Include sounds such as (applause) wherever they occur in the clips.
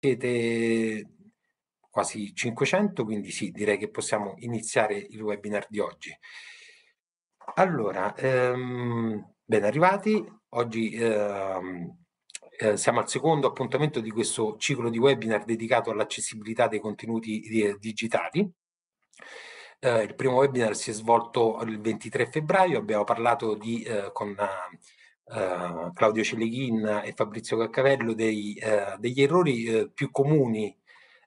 Siete quasi 500, quindi sì, direi che possiamo iniziare il webinar di oggi. Allora, ehm, ben arrivati. Oggi ehm, eh, siamo al secondo appuntamento di questo ciclo di webinar dedicato all'accessibilità dei contenuti di eh, digitali. Eh, il primo webinar si è svolto il 23 febbraio, abbiamo parlato di, eh, con eh, Claudio Celeghin e Fabrizio Caccarello dei, eh, degli errori eh, più comuni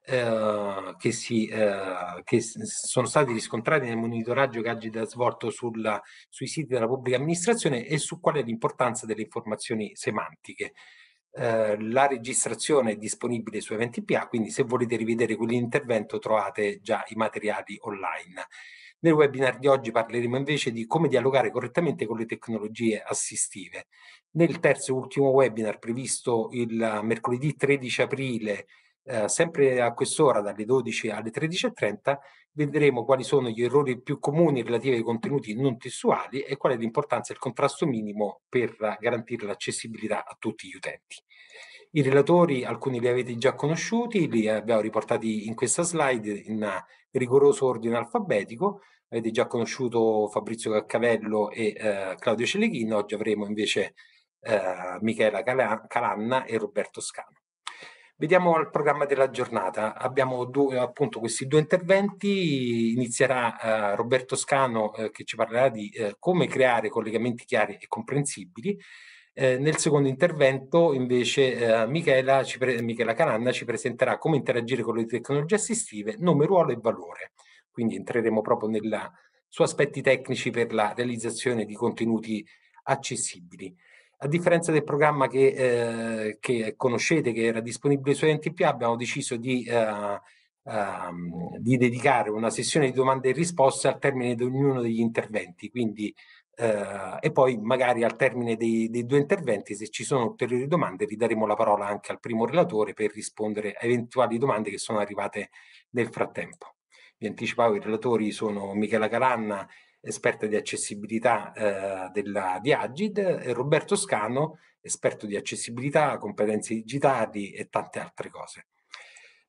eh, che, si, eh, che, sono stati riscontrati nel monitoraggio che Agile ha svolto sulla, sui siti della pubblica amministrazione e su qual è l'importanza delle informazioni semantiche. Eh, la registrazione è disponibile su Event IPA, quindi se volete rivedere quell'intervento trovate già i materiali online. Nel webinar di oggi parleremo invece di come dialogare correttamente con le tecnologie assistive. Nel terzo e ultimo webinar previsto il mercoledì 13 aprile, eh, sempre a quest'ora dalle 12 alle 13.30, vedremo quali sono gli errori più comuni relativi ai contenuti non testuali e qual è l'importanza del contrasto minimo per garantire l'accessibilità a tutti gli utenti. I relatori, alcuni li avete già conosciuti, li abbiamo riportati in questa slide in rigoroso ordine alfabetico. Avete già conosciuto Fabrizio Caccavello e eh, Claudio Celeghino, oggi avremo invece eh, Michela Calanna e Roberto Scano. Vediamo il programma della giornata. Abbiamo due, appunto questi due interventi. Inizierà eh, Roberto Scano eh, che ci parlerà di eh, come creare collegamenti chiari e comprensibili eh, nel secondo intervento invece eh, Michela, pre- Michela, Cananna ci presenterà come interagire con le tecnologie assistive, nome, ruolo e valore. Quindi entreremo proprio nella, su aspetti tecnici per la realizzazione di contenuti accessibili. A differenza del programma che, eh, che conoscete, che era disponibile su NTP, abbiamo deciso di, eh, ehm, di dedicare una sessione di domande e risposte al termine di ognuno degli interventi. Quindi eh, e poi magari al termine dei, dei, due interventi, se ci sono ulteriori domande, ridaremo la parola anche al primo relatore per rispondere a eventuali domande che sono arrivate nel frattempo. Vi anticipavo, i relatori sono Michela Calanna, esperta di accessibilità eh, della, di Agid, e Roberto Scano, esperto di accessibilità, competenze digitali e tante altre cose.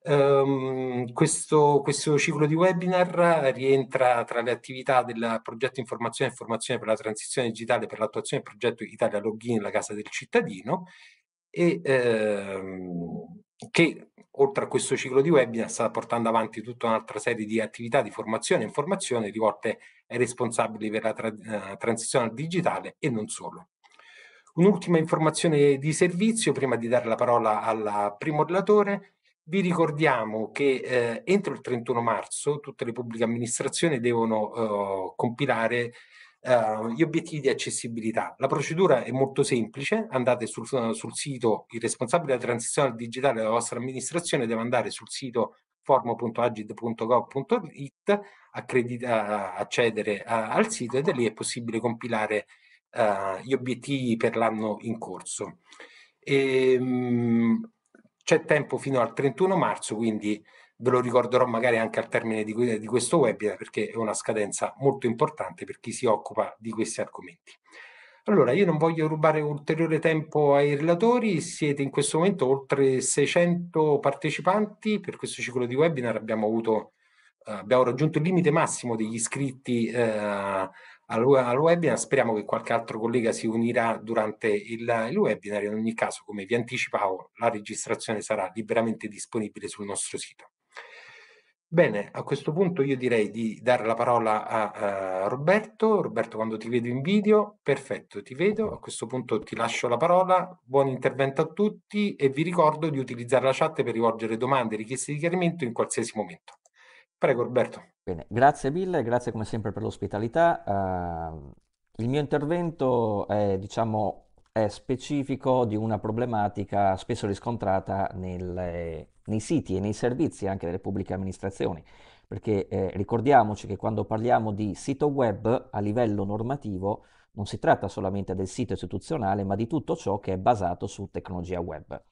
Um, questo, questo, ciclo di webinar rientra tra le attività del progetto Informazione e Formazione per la Transizione Digitale per l'attuazione del progetto Italia Login, la Casa del Cittadino, e ehm, che oltre a questo ciclo di webinar sta portando avanti tutta un'altra serie di attività di formazione e informazione rivolte ai responsabili per la tra eh, transizione al digitale e non solo. Un'ultima informazione di servizio prima di dare la parola al primo relatore vi ricordiamo che eh, entro il 31 marzo tutte le pubbliche amministrazioni devono eh, compilare eh, gli obiettivi di accessibilità. La procedura è molto semplice, andate sul, sul sito, il responsabile della transizione digitale della vostra amministrazione deve andare sul sito formo.agid.gov.it, accedere a, al sito e da lì è possibile compilare eh, gli obiettivi per l'anno in corso. E, ehm, mh, c'è tempo fino al 31 marzo, quindi ve lo ricorderò magari anche al termine di, di questo webinar perché è una scadenza molto importante per chi si occupa di questi argomenti. Allora, io non voglio rubare ulteriore tempo ai relatori, siete in questo momento oltre 600 partecipanti per questo ciclo di webinar, abbiamo, avuto, eh, abbiamo raggiunto il limite massimo degli iscritti eh, al, webinar. Speriamo che qualche altro collega si unirà durante il, il webinar. In ogni caso, come vi anticipavo, la registrazione sarà liberamente disponibile sul nostro sito. Bene, a questo punto io direi di dare la parola a, a, Roberto. Roberto, quando ti vedo in video, perfetto, ti vedo. A questo punto ti lascio la parola. Buon intervento a tutti e vi ricordo di utilizzare la chat per rivolgere domande e richieste di chiarimento in qualsiasi momento. Prego Roberto. Bene, grazie mille, grazie come sempre per l'ospitalità. Uh, il mio intervento è, diciamo, è specifico di una problematica spesso riscontrata nel, nei siti e nei servizi anche delle pubbliche amministrazioni, perché eh, ricordiamoci che quando parliamo di sito web a livello normativo non si tratta solamente del sito istituzionale, ma di tutto ciò che è basato su tecnologia web.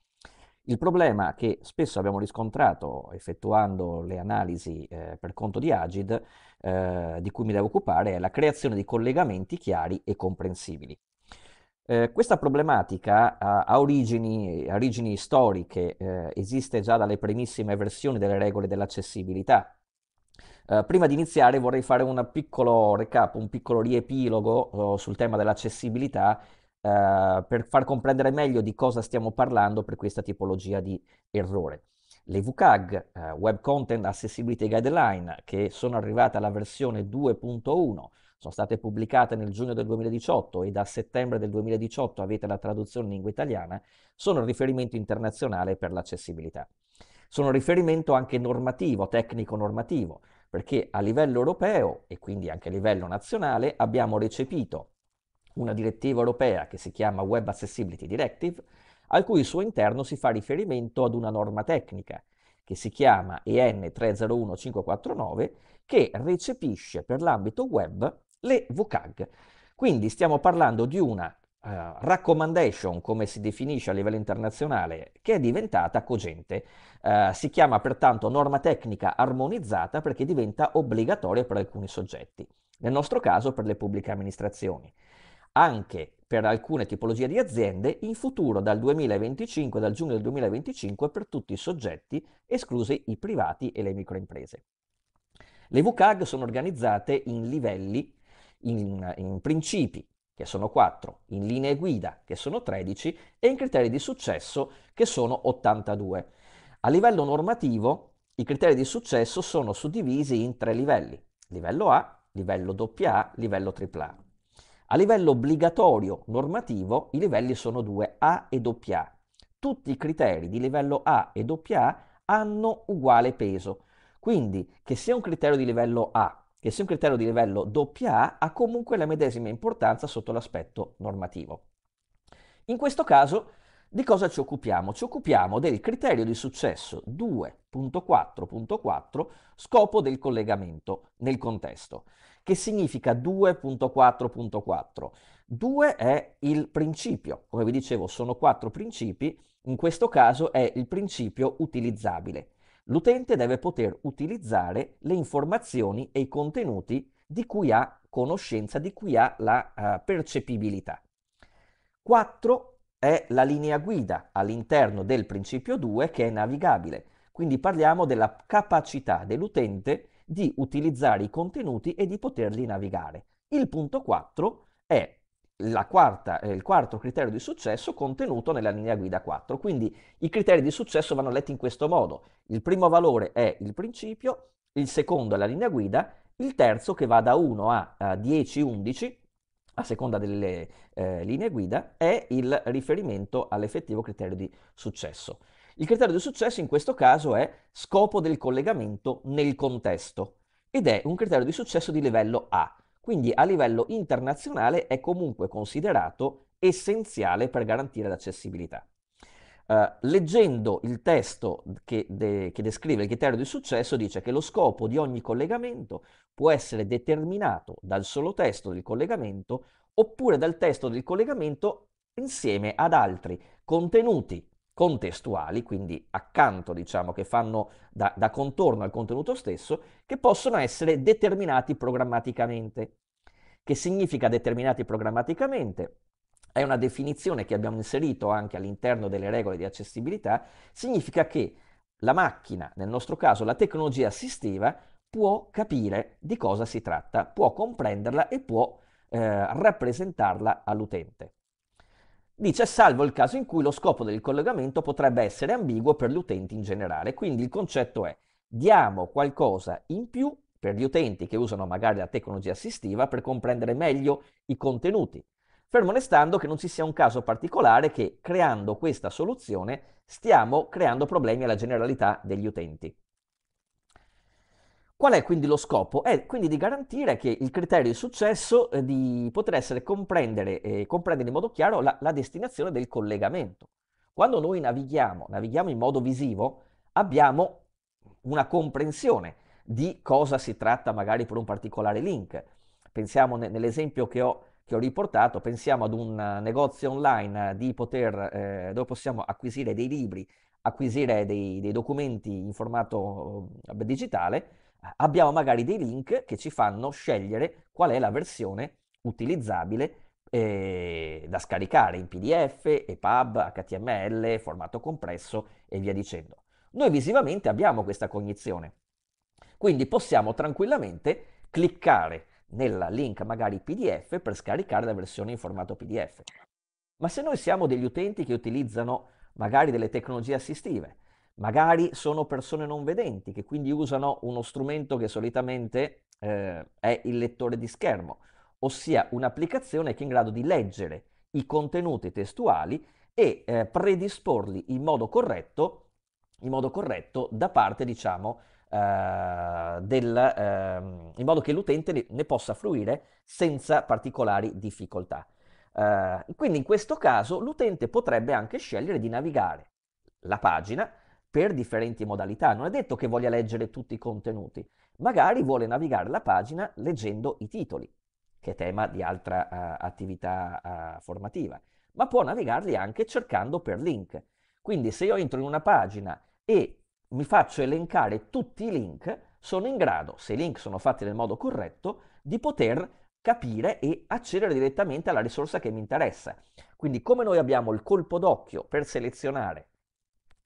Il problema che spesso abbiamo riscontrato effettuando le analisi eh, per conto di Agid, eh, di cui mi devo occupare, è la creazione di collegamenti chiari e comprensibili. Eh, questa problematica ha, origini, origini, storiche, eh, esiste già dalle primissime versioni delle regole dell'accessibilità. Eh, prima di iniziare vorrei fare un piccolo recap, un piccolo riepilogo eh, sul tema dell'accessibilità eh, per far comprendere meglio di cosa stiamo parlando per questa tipologia di errore. Le WCAG, eh, Web Content Accessibility Guideline, che sono arrivate alla versione 2.1, sono state pubblicate nel giugno del 2018 e da settembre del 2018 avete la traduzione in lingua italiana, sono il riferimento internazionale per l'accessibilità. Sono un riferimento anche normativo, tecnico-normativo, perché a livello europeo e quindi anche a livello nazionale abbiamo recepito una direttiva europea che si chiama Web Accessibility Directive, al cui suo interno si fa riferimento ad una norma tecnica che si chiama EN 301549 che recepisce per l'ambito web le VCAG. Quindi stiamo parlando di una Uh, recommendation, come si definisce a livello internazionale, che è diventata cogente. Uh, si chiama pertanto norma tecnica armonizzata perché diventa obbligatoria per alcuni soggetti, nel nostro caso per le pubbliche amministrazioni anche per alcune tipologie di aziende in futuro dal 2025, dal giugno del 2025 per tutti i soggetti, esclusi i privati e le microimprese. Le VCAG sono organizzate in livelli, in, in principi, che sono 4, in linee guida, che sono 13, e in criteri di successo, che sono 82. A livello normativo, i criteri di successo sono suddivisi in tre livelli, livello A, livello AA, livello AAA. A livello obbligatorio normativo i livelli sono due, A e AA. Tutti i criteri di livello A e AA hanno uguale peso. Quindi che sia un criterio di livello A che sia un criterio di livello AA ha comunque la medesima importanza sotto l'aspetto normativo. In questo caso di cosa ci occupiamo? Ci occupiamo del criterio di successo 2.4.4 scopo del collegamento nel contesto che significa 2.4.4. 2 è il principio, come vi dicevo sono quattro principi, in questo caso è il principio utilizzabile. L'utente deve poter utilizzare le informazioni e i contenuti di cui ha conoscenza, di cui ha la uh, percepibilità. 4 è la linea guida all'interno del principio 2 che è navigabile, quindi parliamo della capacità dell'utente di utilizzare i contenuti e di poterli navigare. Il punto 4 è Quarta, eh, il quarto criterio di successo contenuto nella linea guida 4. Quindi i criteri di successo vanno letti in questo modo. Il primo valore è il principio, il secondo è la linea guida, il terzo che va da 1 a, a 10, 11, a seconda delle eh, linee guida, è il riferimento all'effettivo criterio di successo. Il criterio di successo in questo caso è scopo del collegamento nel contesto ed è un criterio di successo di livello A, quindi a livello internazionale è comunque considerato essenziale per garantire l'accessibilità. Uh, leggendo il testo che, de- che descrive il criterio di successo dice che lo scopo di ogni collegamento può essere determinato dal solo testo del collegamento oppure dal testo del collegamento insieme ad altri contenuti contestuali, quindi accanto, diciamo, che fanno da, da contorno al contenuto stesso, che possono essere determinati programmaticamente. Che significa determinati programmaticamente? È una definizione che abbiamo inserito anche all'interno delle regole di accessibilità, significa che la macchina, nel nostro caso la tecnologia assistiva, può capire di cosa si tratta, può comprenderla e può eh, rappresentarla all'utente. Dice salvo il caso in cui lo scopo del collegamento potrebbe essere ambiguo per gli utenti in generale. Quindi il concetto è diamo qualcosa in più per gli utenti che usano magari la tecnologia assistiva per comprendere meglio i contenuti, fermo restando che non ci sia un caso particolare che creando questa soluzione stiamo creando problemi alla generalità degli utenti. Qual è quindi lo scopo? È quindi di garantire che il criterio di successo eh, di poter essere comprendere, eh, comprendere in modo chiaro la, la destinazione del collegamento. Quando noi navighiamo, navighiamo in modo visivo, abbiamo una comprensione di cosa si tratta magari per un particolare link. Pensiamo ne, nell'esempio che ho, che ho, riportato, pensiamo ad un eh, negozio online eh, poter, eh, dove possiamo acquisire dei libri, acquisire dei, dei documenti in formato eh, digitale abbiamo magari dei link che ci fanno scegliere qual è la versione utilizzabile eh, da scaricare in PDF, EPUB, HTML, formato compresso e via dicendo. Noi visivamente abbiamo questa cognizione, quindi possiamo tranquillamente cliccare nel link magari PDF per scaricare la versione in formato PDF. Ma se noi siamo degli utenti che utilizzano magari delle tecnologie assistive, magari sono persone non vedenti che quindi usano uno strumento che solitamente eh, è il lettore di schermo, ossia un'applicazione che è in grado di leggere i contenuti testuali e eh, predisporli in modo corretto, in modo corretto da parte, diciamo, eh, del, ehm, in modo che l'utente ne possa fruire senza particolari difficoltà. Eh, quindi in questo caso l'utente potrebbe anche scegliere di navigare la pagina per differenti modalità. Non è detto che voglia leggere tutti i contenuti, magari vuole navigare la pagina leggendo i titoli, che è tema di altra uh, attività uh, formativa, ma può navigarli anche cercando per link. Quindi se io entro in una pagina e mi faccio elencare tutti i link, sono in grado, se i link sono fatti nel modo corretto, di poter capire e accedere direttamente alla risorsa che mi interessa. Quindi come noi abbiamo il colpo d'occhio per selezionare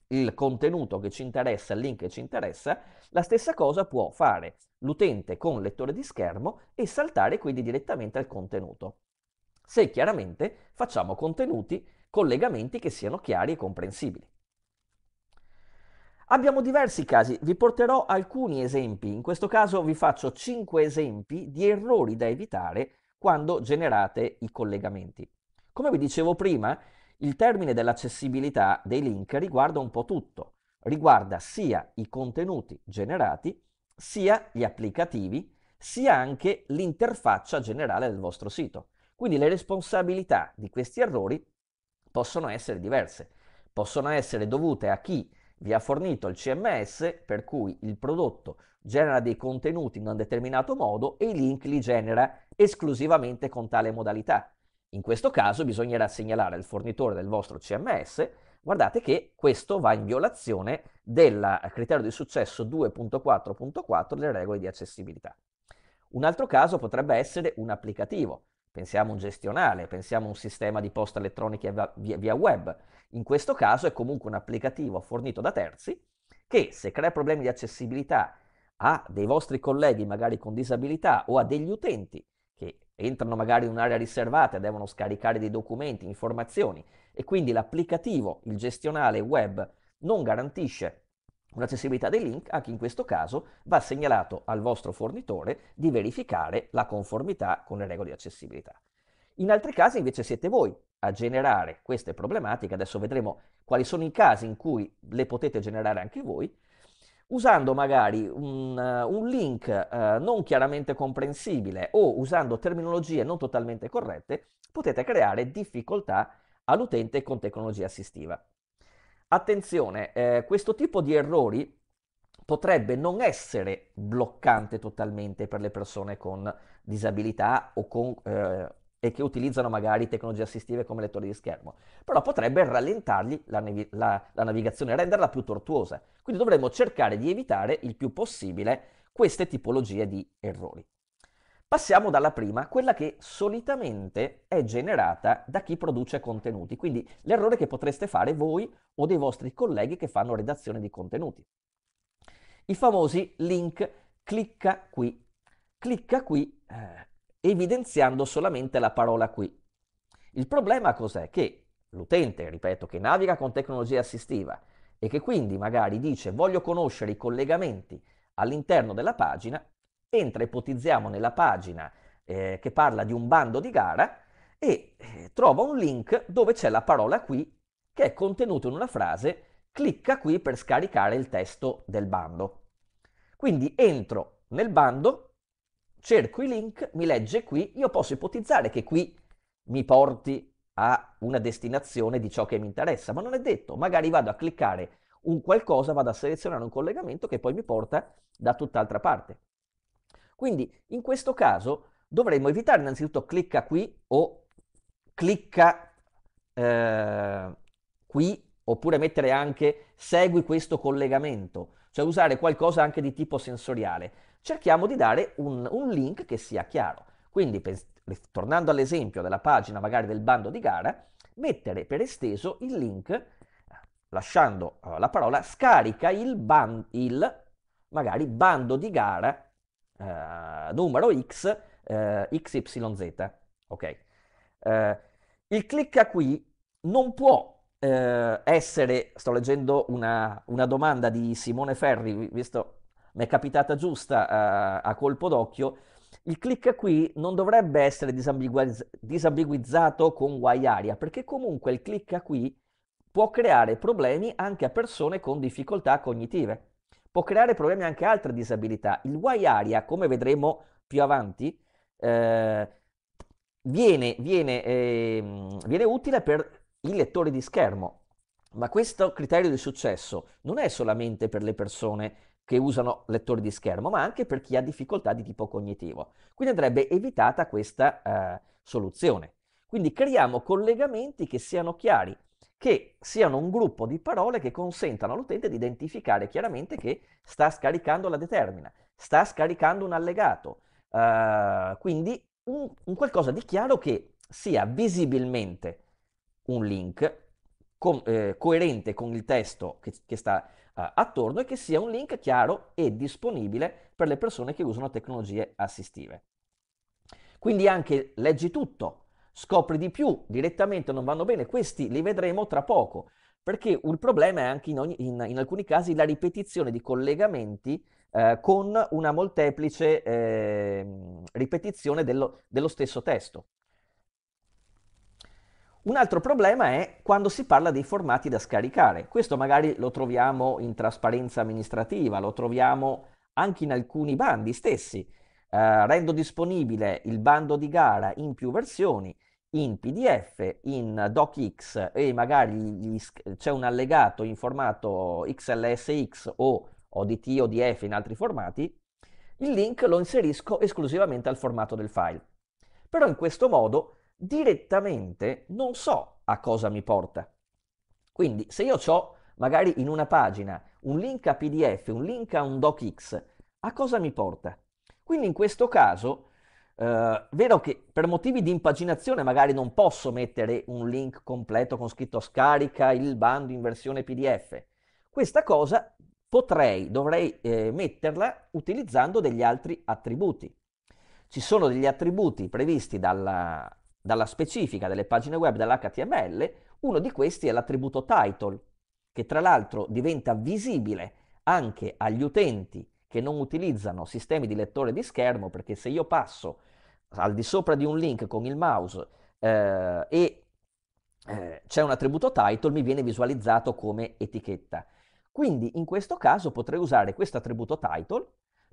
il contenuto che ci interessa, il link che ci interessa, la stessa cosa può fare l'utente con lettore di schermo e saltare quindi direttamente al contenuto. Se chiaramente facciamo contenuti, collegamenti che siano chiari e comprensibili. Abbiamo diversi casi, vi porterò alcuni esempi, in questo caso vi faccio 5 esempi di errori da evitare quando generate i collegamenti. Come vi dicevo prima, il termine dell'accessibilità dei link riguarda un po' tutto, riguarda sia i contenuti generati, sia gli applicativi, sia anche l'interfaccia generale del vostro sito. Quindi le responsabilità di questi errori possono essere diverse, possono essere dovute a chi vi ha fornito il CMS per cui il prodotto genera dei contenuti in un determinato modo e i link li genera esclusivamente con tale modalità. In questo caso bisognerà segnalare al fornitore del vostro CMS, guardate che questo va in violazione del eh, criterio di successo 2.4.4 delle regole di accessibilità. Un altro caso potrebbe essere un applicativo, pensiamo un gestionale, pensiamo un sistema di posta elettronica via, via web. In questo caso è comunque un applicativo fornito da terzi che se crea problemi di accessibilità a dei vostri colleghi magari con disabilità o a degli utenti che entrano magari in un'area riservata, e devono scaricare dei documenti, informazioni e quindi l'applicativo, il gestionale web non garantisce un'accessibilità dei link, anche in questo caso va segnalato al vostro fornitore di verificare la conformità con le regole di accessibilità. In altri casi invece siete voi a generare queste problematiche, adesso vedremo quali sono i casi in cui le potete generare anche voi, usando magari un, un link eh, non chiaramente comprensibile o usando terminologie non totalmente corrette, potete creare difficoltà all'utente con tecnologia assistiva. Attenzione, eh, questo tipo di errori potrebbe non essere bloccante totalmente per le persone con disabilità o con eh, e che utilizzano magari tecnologie assistive come lettori di schermo, però potrebbe rallentargli la, nevi- la, la navigazione, renderla più tortuosa. Quindi dovremmo cercare di evitare il più possibile queste tipologie di errori. Passiamo dalla prima, quella che solitamente è generata da chi produce contenuti, quindi l'errore che potreste fare voi o dei vostri colleghi che fanno redazione di contenuti. I famosi link clicca qui. Clicca qui eh, evidenziando solamente la parola qui. Il problema cos'è? Che l'utente, ripeto, che naviga con tecnologia assistiva e che quindi magari dice voglio conoscere i collegamenti all'interno della pagina, entra ipotizziamo nella pagina eh, che parla di un bando di gara e eh, trova un link dove c'è la parola qui che è contenuto in una frase, clicca qui per scaricare il testo del bando. Quindi entro nel bando, cerco i link, mi legge qui, io posso ipotizzare che qui mi porti a una destinazione di ciò che mi interessa, ma non è detto, magari vado a cliccare un qualcosa, vado a selezionare un collegamento che poi mi porta da tutt'altra parte. Quindi in questo caso dovremmo evitare innanzitutto clicca qui o clicca eh, qui oppure mettere anche segui questo collegamento, cioè usare qualcosa anche di tipo sensoriale cerchiamo di dare un, un link che sia chiaro. Quindi, per, tornando all'esempio della pagina magari del bando di gara, mettere per esteso il link eh, lasciando uh, la parola scarica il, ban- il magari bando di gara uh, numero X uh, XYZ. Ok. il clicca qui non può essere, sto leggendo una, una domanda di Simone Ferri, visto mi è capitata giusta uh, a colpo d'occhio, il click qui non dovrebbe essere disambiguizz- disambiguizzato con guaiaria, perché comunque il click qui può creare problemi anche a persone con difficoltà cognitive, può creare problemi anche a altre disabilità. Il guaiaria, come vedremo più avanti, eh, viene, viene, eh, viene utile per i lettori di schermo, ma questo criterio di successo non è solamente per le persone che usano lettori di schermo, ma anche per chi ha difficoltà di tipo cognitivo. Quindi andrebbe evitata questa eh, soluzione. Quindi creiamo collegamenti che siano chiari, che siano un gruppo di parole che consentano all'utente di identificare chiaramente che sta scaricando la determina, sta scaricando un allegato, uh, quindi un, un, qualcosa di chiaro che sia visibilmente un link com, eh, coerente con il testo che, che sta eh, attorno e che sia un link chiaro e disponibile per le persone che usano tecnologie assistive. Quindi anche leggi tutto, scopri di più, direttamente non vanno bene, questi li vedremo tra poco, perché il problema è anche in, ogni, in, in alcuni casi la ripetizione di collegamenti eh, con una molteplice eh, ripetizione dello, dello stesso testo. Un altro problema è quando si parla dei formati da scaricare. Questo magari lo troviamo in trasparenza amministrativa, lo troviamo anche in alcuni bandi stessi. Eh, rendo disponibile il bando di gara in più versioni, in PDF, in DocX e magari c'è un allegato in formato XLSX o ODT, ODF in altri formati, il link lo inserisco esclusivamente al formato del file. Però in questo modo direttamente non so a cosa mi porta. Quindi se io ho magari in una pagina un link a PDF, un link a un DocX, a cosa mi porta? Quindi in questo caso, eh, vero che per motivi di impaginazione magari non posso mettere un link completo con scritto scarica il bando in versione PDF. Questa cosa potrei, dovrei eh, metterla utilizzando degli altri attributi. Ci sono degli attributi previsti dalla, dalla specifica delle pagine web dell'HTML, uno di questi è l'attributo title, che tra l'altro diventa visibile anche agli utenti che non utilizzano sistemi di lettore di schermo, perché se io passo al di sopra di un link con il mouse eh, e eh, c'è un attributo title, mi viene visualizzato come etichetta. Quindi in questo caso potrei usare questo attributo title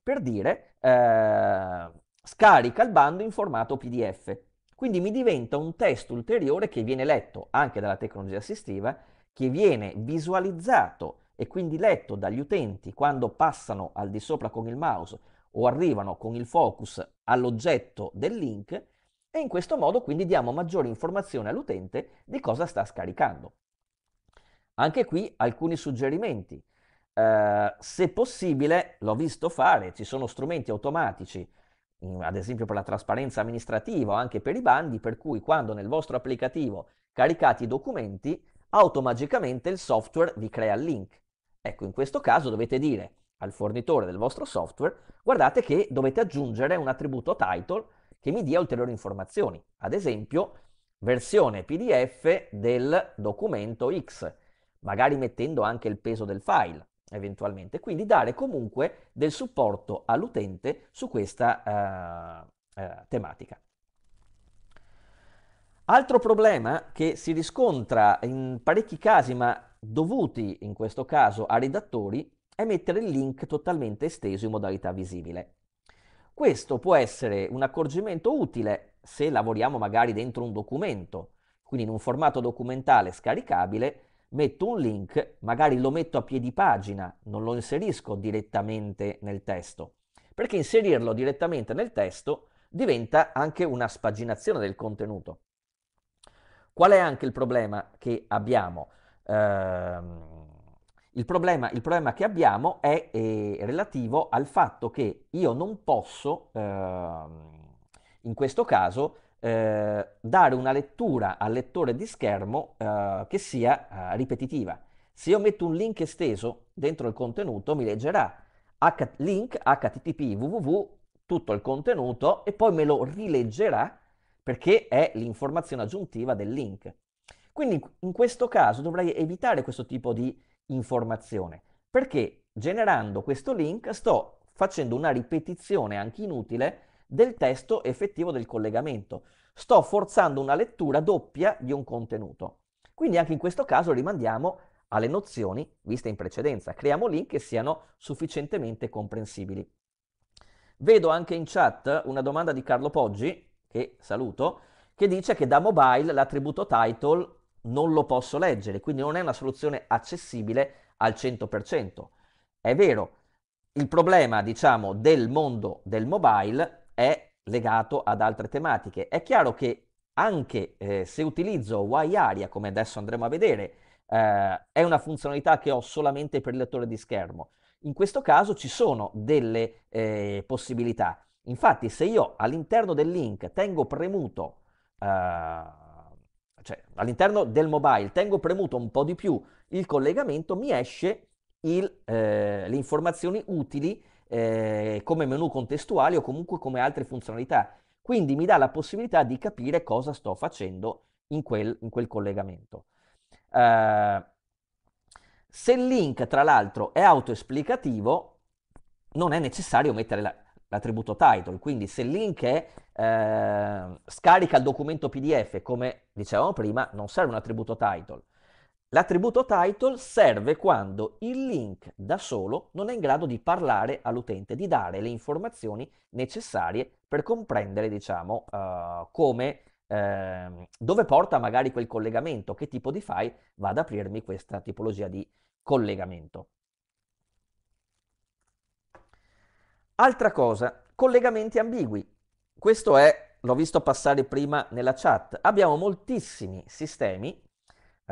per dire eh, scarica il bando in formato PDF. Quindi mi diventa un test ulteriore che viene letto anche dalla tecnologia assistiva, che viene visualizzato e quindi letto dagli utenti quando passano al di sopra con il mouse o arrivano con il focus all'oggetto del link e in questo modo quindi diamo maggiori informazioni all'utente di cosa sta scaricando. Anche qui alcuni suggerimenti. Eh, se possibile, l'ho visto fare, ci sono strumenti automatici ad esempio per la trasparenza amministrativa o anche per i bandi, per cui quando nel vostro applicativo caricate i documenti, automaticamente il software vi crea il link. Ecco, in questo caso dovete dire al fornitore del vostro software, guardate che dovete aggiungere un attributo title che mi dia ulteriori informazioni, ad esempio versione PDF del documento X, magari mettendo anche il peso del file, eventualmente. Quindi dare comunque del supporto all'utente su questa eh, eh, tematica. Altro problema che si riscontra in parecchi casi, ma dovuti in questo caso a redattori, è mettere il link totalmente esteso in modalità visibile. Questo può essere un accorgimento utile se lavoriamo magari dentro un documento, quindi in un formato documentale scaricabile, metto un link, magari lo metto a piedi pagina, non lo inserisco direttamente nel testo, perché inserirlo direttamente nel testo diventa anche una spaginazione del contenuto. Qual è anche il problema che abbiamo? Ehm, il, problema, il problema, che abbiamo è, eh, relativo al fatto che io non posso, eh, in questo caso, eh, dare una lettura al lettore di schermo eh, che sia eh, ripetitiva. Se io metto un link esteso dentro il contenuto, mi leggerà h- link http www tutto il contenuto e poi me lo rileggerà perché è l'informazione aggiuntiva del link. Quindi in questo caso dovrei evitare questo tipo di informazione perché generando questo link sto facendo una ripetizione anche inutile del testo effettivo del collegamento. Sto forzando una lettura doppia di un contenuto. Quindi anche in questo caso rimandiamo alle nozioni viste in precedenza. Creiamo link che siano sufficientemente comprensibili. Vedo anche in chat una domanda di Carlo Poggi, che saluto, che dice che da mobile l'attributo title non lo posso leggere, quindi non è una soluzione accessibile al 100%. È vero, il problema, diciamo, del mondo del mobile è legato ad altre tematiche. È chiaro che anche eh, se utilizzo Y-Aria, come adesso andremo a vedere, eh, è una funzionalità che ho solamente per il lettore di schermo. In questo caso ci sono delle eh, possibilità. Infatti, se io all'interno del link tengo premuto, eh, cioè all'interno del mobile tengo premuto un po' di più il collegamento, mi esce il, eh, le informazioni utili eh, come menu contestuali o comunque come altre funzionalità. Quindi mi dà la possibilità di capire cosa sto facendo in quel, in quel collegamento. Uh, se il link, tra l'altro, è autoesplicativo, non è necessario mettere la, l'attributo title, quindi se il link è, eh, scarica il documento PDF, come dicevamo prima, non serve un attributo title. L'attributo title serve quando il link da solo non è in grado di parlare all'utente, di dare le informazioni necessarie per comprendere, diciamo, uh, come, uh, dove porta magari quel collegamento, che tipo di file va ad aprirmi questa tipologia di collegamento. Altra cosa, collegamenti ambigui. Questo è, l'ho visto passare prima nella chat, abbiamo moltissimi sistemi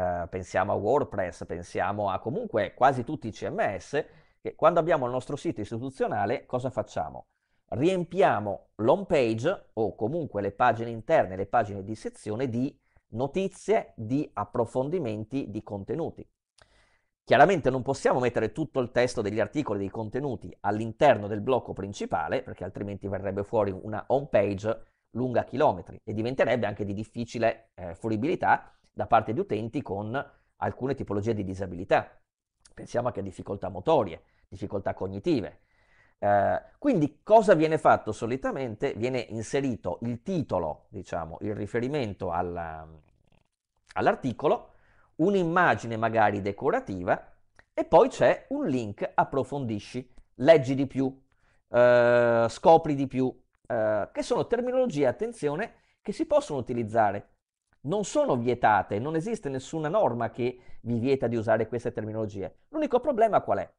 eh, pensiamo a WordPress, pensiamo a comunque quasi tutti i CMS, che quando abbiamo il nostro sito istituzionale cosa facciamo? Riempiamo l'home page o comunque le pagine interne, le pagine di sezione di notizie, di approfondimenti, di contenuti. Chiaramente non possiamo mettere tutto il testo degli articoli, dei contenuti all'interno del blocco principale, perché altrimenti verrebbe fuori una home page lunga chilometri e diventerebbe anche di difficile eh, fruibilità da parte di utenti con alcune tipologie di disabilità. Pensiamo anche a difficoltà motorie, difficoltà cognitive. Eh, quindi cosa viene fatto solitamente? Viene inserito il titolo, diciamo, il riferimento alla, all'articolo, un'immagine magari decorativa e poi c'è un link approfondisci, leggi di più, eh, scopri di più, eh, che sono terminologie, attenzione, che si possono utilizzare non sono vietate, non esiste nessuna norma che vi vieta di usare queste terminologie. L'unico problema qual è?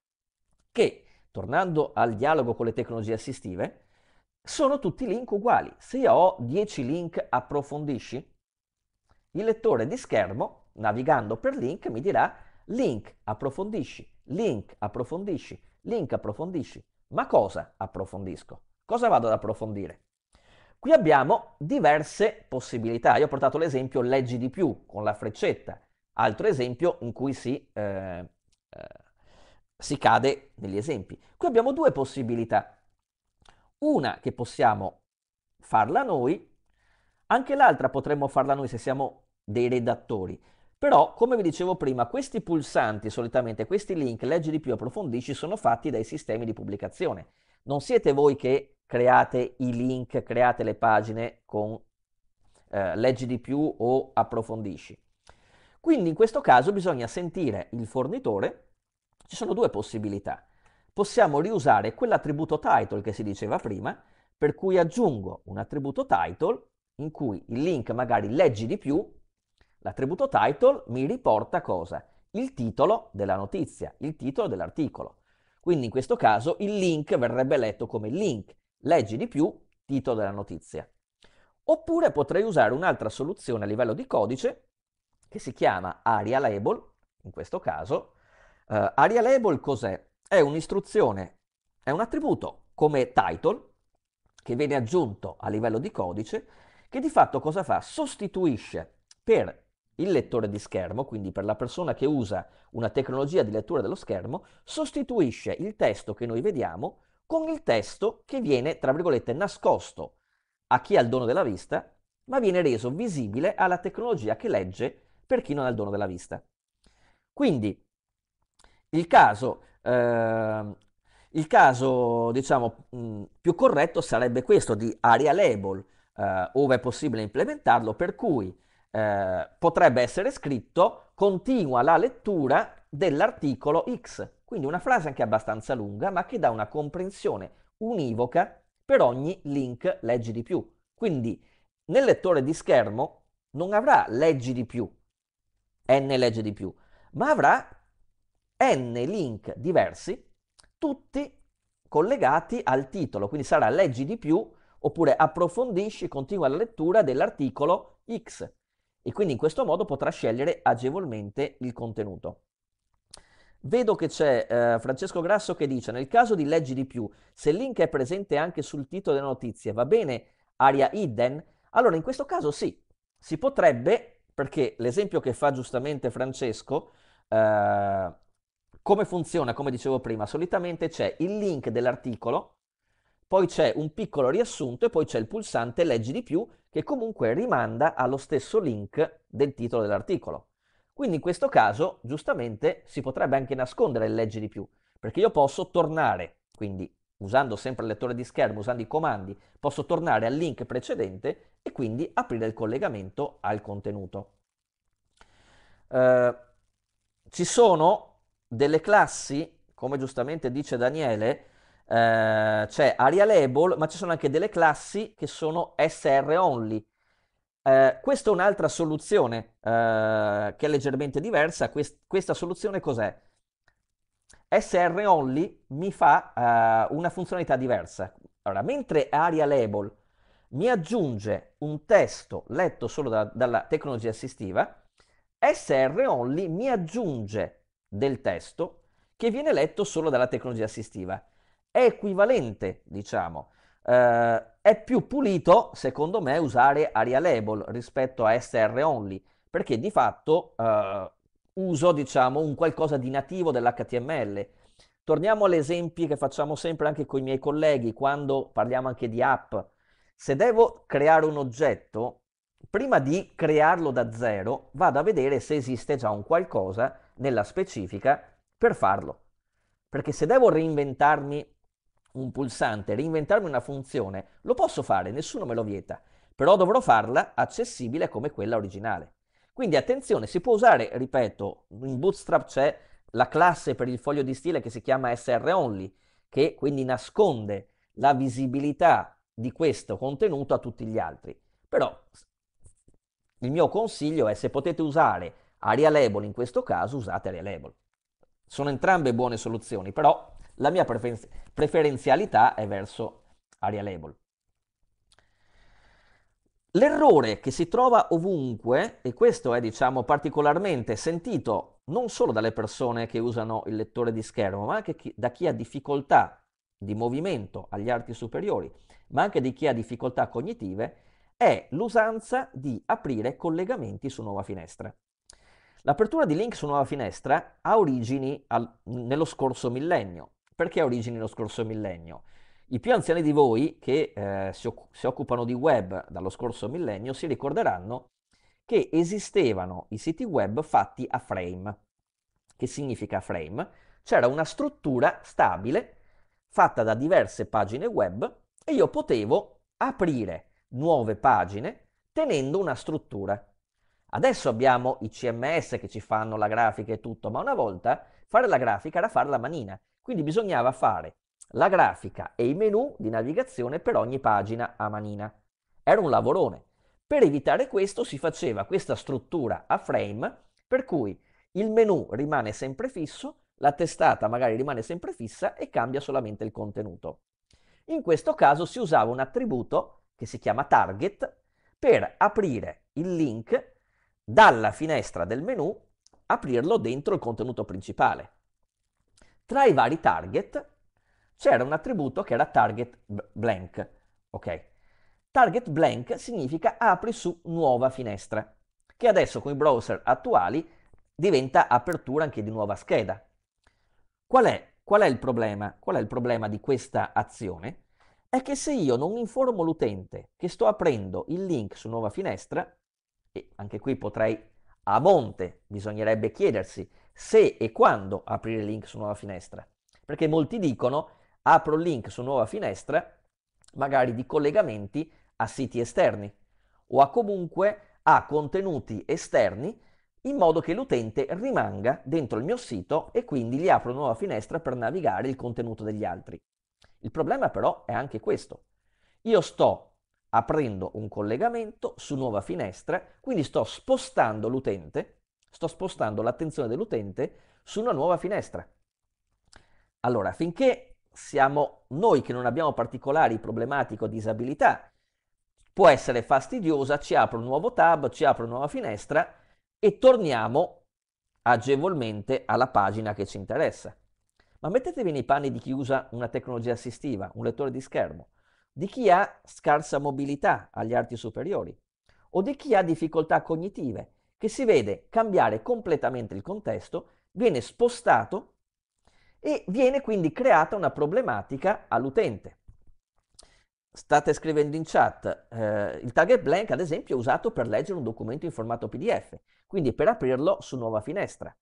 Che, tornando al dialogo con le tecnologie assistive, sono tutti link uguali. Se io ho 10 link approfondisci, il lettore di schermo, navigando per link, mi dirà link approfondisci, link approfondisci, link approfondisci. Ma cosa approfondisco? Cosa vado ad approfondire? Qui abbiamo diverse possibilità. Io ho portato l'esempio leggi di più con la freccetta, altro esempio in cui si, eh, eh, si cade negli esempi. Qui abbiamo due possibilità. Una che possiamo farla noi, anche l'altra potremmo farla noi se siamo dei redattori. Però, come vi dicevo prima, questi pulsanti, solitamente questi link, leggi di più, approfondisci, sono fatti dai sistemi di pubblicazione. Non siete voi che create i link, create le pagine con eh, leggi di più o approfondisci. Quindi in questo caso bisogna sentire il fornitore, ci sono due possibilità. Possiamo riusare quell'attributo title che si diceva prima, per cui aggiungo un attributo title in cui il link magari leggi di più, l'attributo title mi riporta cosa? Il titolo della notizia, il titolo dell'articolo. Quindi in questo caso il link verrebbe letto come link, Leggi di più, titolo della notizia. Oppure potrei usare un'altra soluzione a livello di codice che si chiama aria label, in questo caso. Uh, eh, aria label cos'è? È un'istruzione, è un attributo come title che viene aggiunto a livello di codice che di fatto cosa fa? Sostituisce per il lettore di schermo, quindi per la persona che usa una tecnologia di lettura dello schermo, sostituisce il testo che noi vediamo con il testo che viene, tra virgolette, nascosto a chi ha il dono della vista, ma viene reso visibile alla tecnologia che legge per chi non ha il dono della vista. Quindi, il caso, eh, il caso diciamo, mh, mm, più corretto sarebbe questo di area label, eh, ove è possibile implementarlo, per cui eh, potrebbe essere scritto continua la lettura dell'articolo X. Quindi una frase anche abbastanza lunga, ma che dà una comprensione univoca per ogni link leggi di più. Quindi nel lettore di schermo non avrà leggi di più, n leggi di più, ma avrà n link diversi, tutti collegati al titolo, quindi sarà leggi di più oppure approfondisci, continua la lettura dell'articolo X e quindi in questo modo potrà scegliere agevolmente il contenuto. Vedo che c'è eh, Francesco Grasso che dice: Nel caso di leggi di più, se il link è presente anche sul titolo delle notizie, va bene aria hidden? Allora in questo caso sì, si potrebbe, perché l'esempio che fa giustamente Francesco, eh, come funziona? Come dicevo prima, solitamente c'è il link dell'articolo, poi c'è un piccolo riassunto e poi c'è il pulsante leggi di più che comunque rimanda allo stesso link del titolo dell'articolo. Quindi in questo caso, giustamente, si potrebbe anche nascondere il leggi di più, perché io posso tornare, quindi usando sempre il lettore di schermo, usando i comandi, posso tornare al link precedente e quindi aprire il collegamento al contenuto. Eh, ci sono delle classi, come giustamente dice Daniele, eh, c'è aria label, ma ci sono anche delle classi che sono SR only, eh, questa è un'altra soluzione eh, che è leggermente diversa. Quest- questa soluzione cos'è? SR only mi fa eh, una funzionalità diversa. Allora, mentre Aria Label mi aggiunge un testo letto solo da- dalla tecnologia assistiva, SR only mi aggiunge del testo che viene letto solo dalla tecnologia assistiva. È equivalente, diciamo, eh, è più pulito, secondo me, usare Aria Label rispetto a SR Only, perché di fatto eh, uso, diciamo, un qualcosa di nativo dell'HTML. Torniamo agli esempi che facciamo sempre anche con i miei colleghi quando parliamo anche di app. Se devo creare un oggetto, prima di crearlo da zero, vado a vedere se esiste già un qualcosa nella specifica per farlo. Perché se devo reinventarmi un pulsante, reinventarmi una funzione, lo posso fare, nessuno me lo vieta, però dovrò farla accessibile come quella originale. Quindi attenzione, si può usare, ripeto, in Bootstrap c'è la classe per il foglio di stile che si chiama sronly, che quindi nasconde la visibilità di questo contenuto a tutti gli altri. Però il mio consiglio è se potete usare Area Label in questo caso, usate Area Label. Sono entrambe buone soluzioni, però la mia preferenz- preferenzialità è verso Aria Label. L'errore che si trova ovunque, e questo è diciamo particolarmente sentito non solo dalle persone che usano il lettore di schermo, ma anche chi, da chi ha difficoltà di movimento agli arti superiori, ma anche di chi ha difficoltà cognitive, è l'usanza di aprire collegamenti su nuova finestra. L'apertura di link su nuova finestra ha origini al, nello scorso millennio, perché ha origini lo scorso millennio? I più anziani di voi che eh, si, occup- si occupano di web dallo scorso millennio si ricorderanno che esistevano i siti web fatti a frame. Che significa frame? C'era una struttura stabile fatta da diverse pagine web e io potevo aprire nuove pagine tenendo una struttura. Adesso abbiamo i CMS che ci fanno la grafica e tutto, ma una volta fare la grafica era fare la manina. Quindi bisognava fare la grafica e i menu di navigazione per ogni pagina a manina. Era un lavorone. Per evitare questo si faceva questa struttura a frame per cui il menu rimane sempre fisso, la testata magari rimane sempre fissa e cambia solamente il contenuto. In questo caso si usava un attributo che si chiama target per aprire il link dalla finestra del menu, aprirlo dentro il contenuto principale. Tra i vari target c'era un attributo che era target blank. Ok. Target blank significa apri su nuova finestra, che adesso con i browser attuali diventa apertura anche di nuova scheda. Qual è, qual è il problema? Qual è il problema di questa azione? È che se io non informo l'utente che sto aprendo il link su nuova finestra, e anche qui potrei a monte, bisognerebbe chiedersi se e quando aprire link su nuova finestra. Perché molti dicono apro il link su nuova finestra, magari di collegamenti a siti esterni o a comunque a contenuti esterni in modo che l'utente rimanga dentro il mio sito e quindi gli apro una nuova finestra per navigare il contenuto degli altri. Il problema però è anche questo. Io sto aprendo un collegamento su nuova finestra, quindi sto spostando l'utente sto spostando l'attenzione dell'utente su una nuova finestra. Allora, finché siamo noi che non abbiamo particolari problematiche o disabilità, può essere fastidiosa, ci apre un nuovo tab, ci apre una nuova finestra e torniamo agevolmente alla pagina che ci interessa. Ma mettetevi nei panni di chi usa una tecnologia assistiva, un lettore di schermo, di chi ha scarsa mobilità agli arti superiori o di chi ha difficoltà cognitive che si vede cambiare completamente il contesto, viene spostato e viene quindi creata una problematica all'utente. State scrivendo in chat, eh, il target blank ad esempio è usato per leggere un documento in formato PDF, quindi per aprirlo su nuova finestra.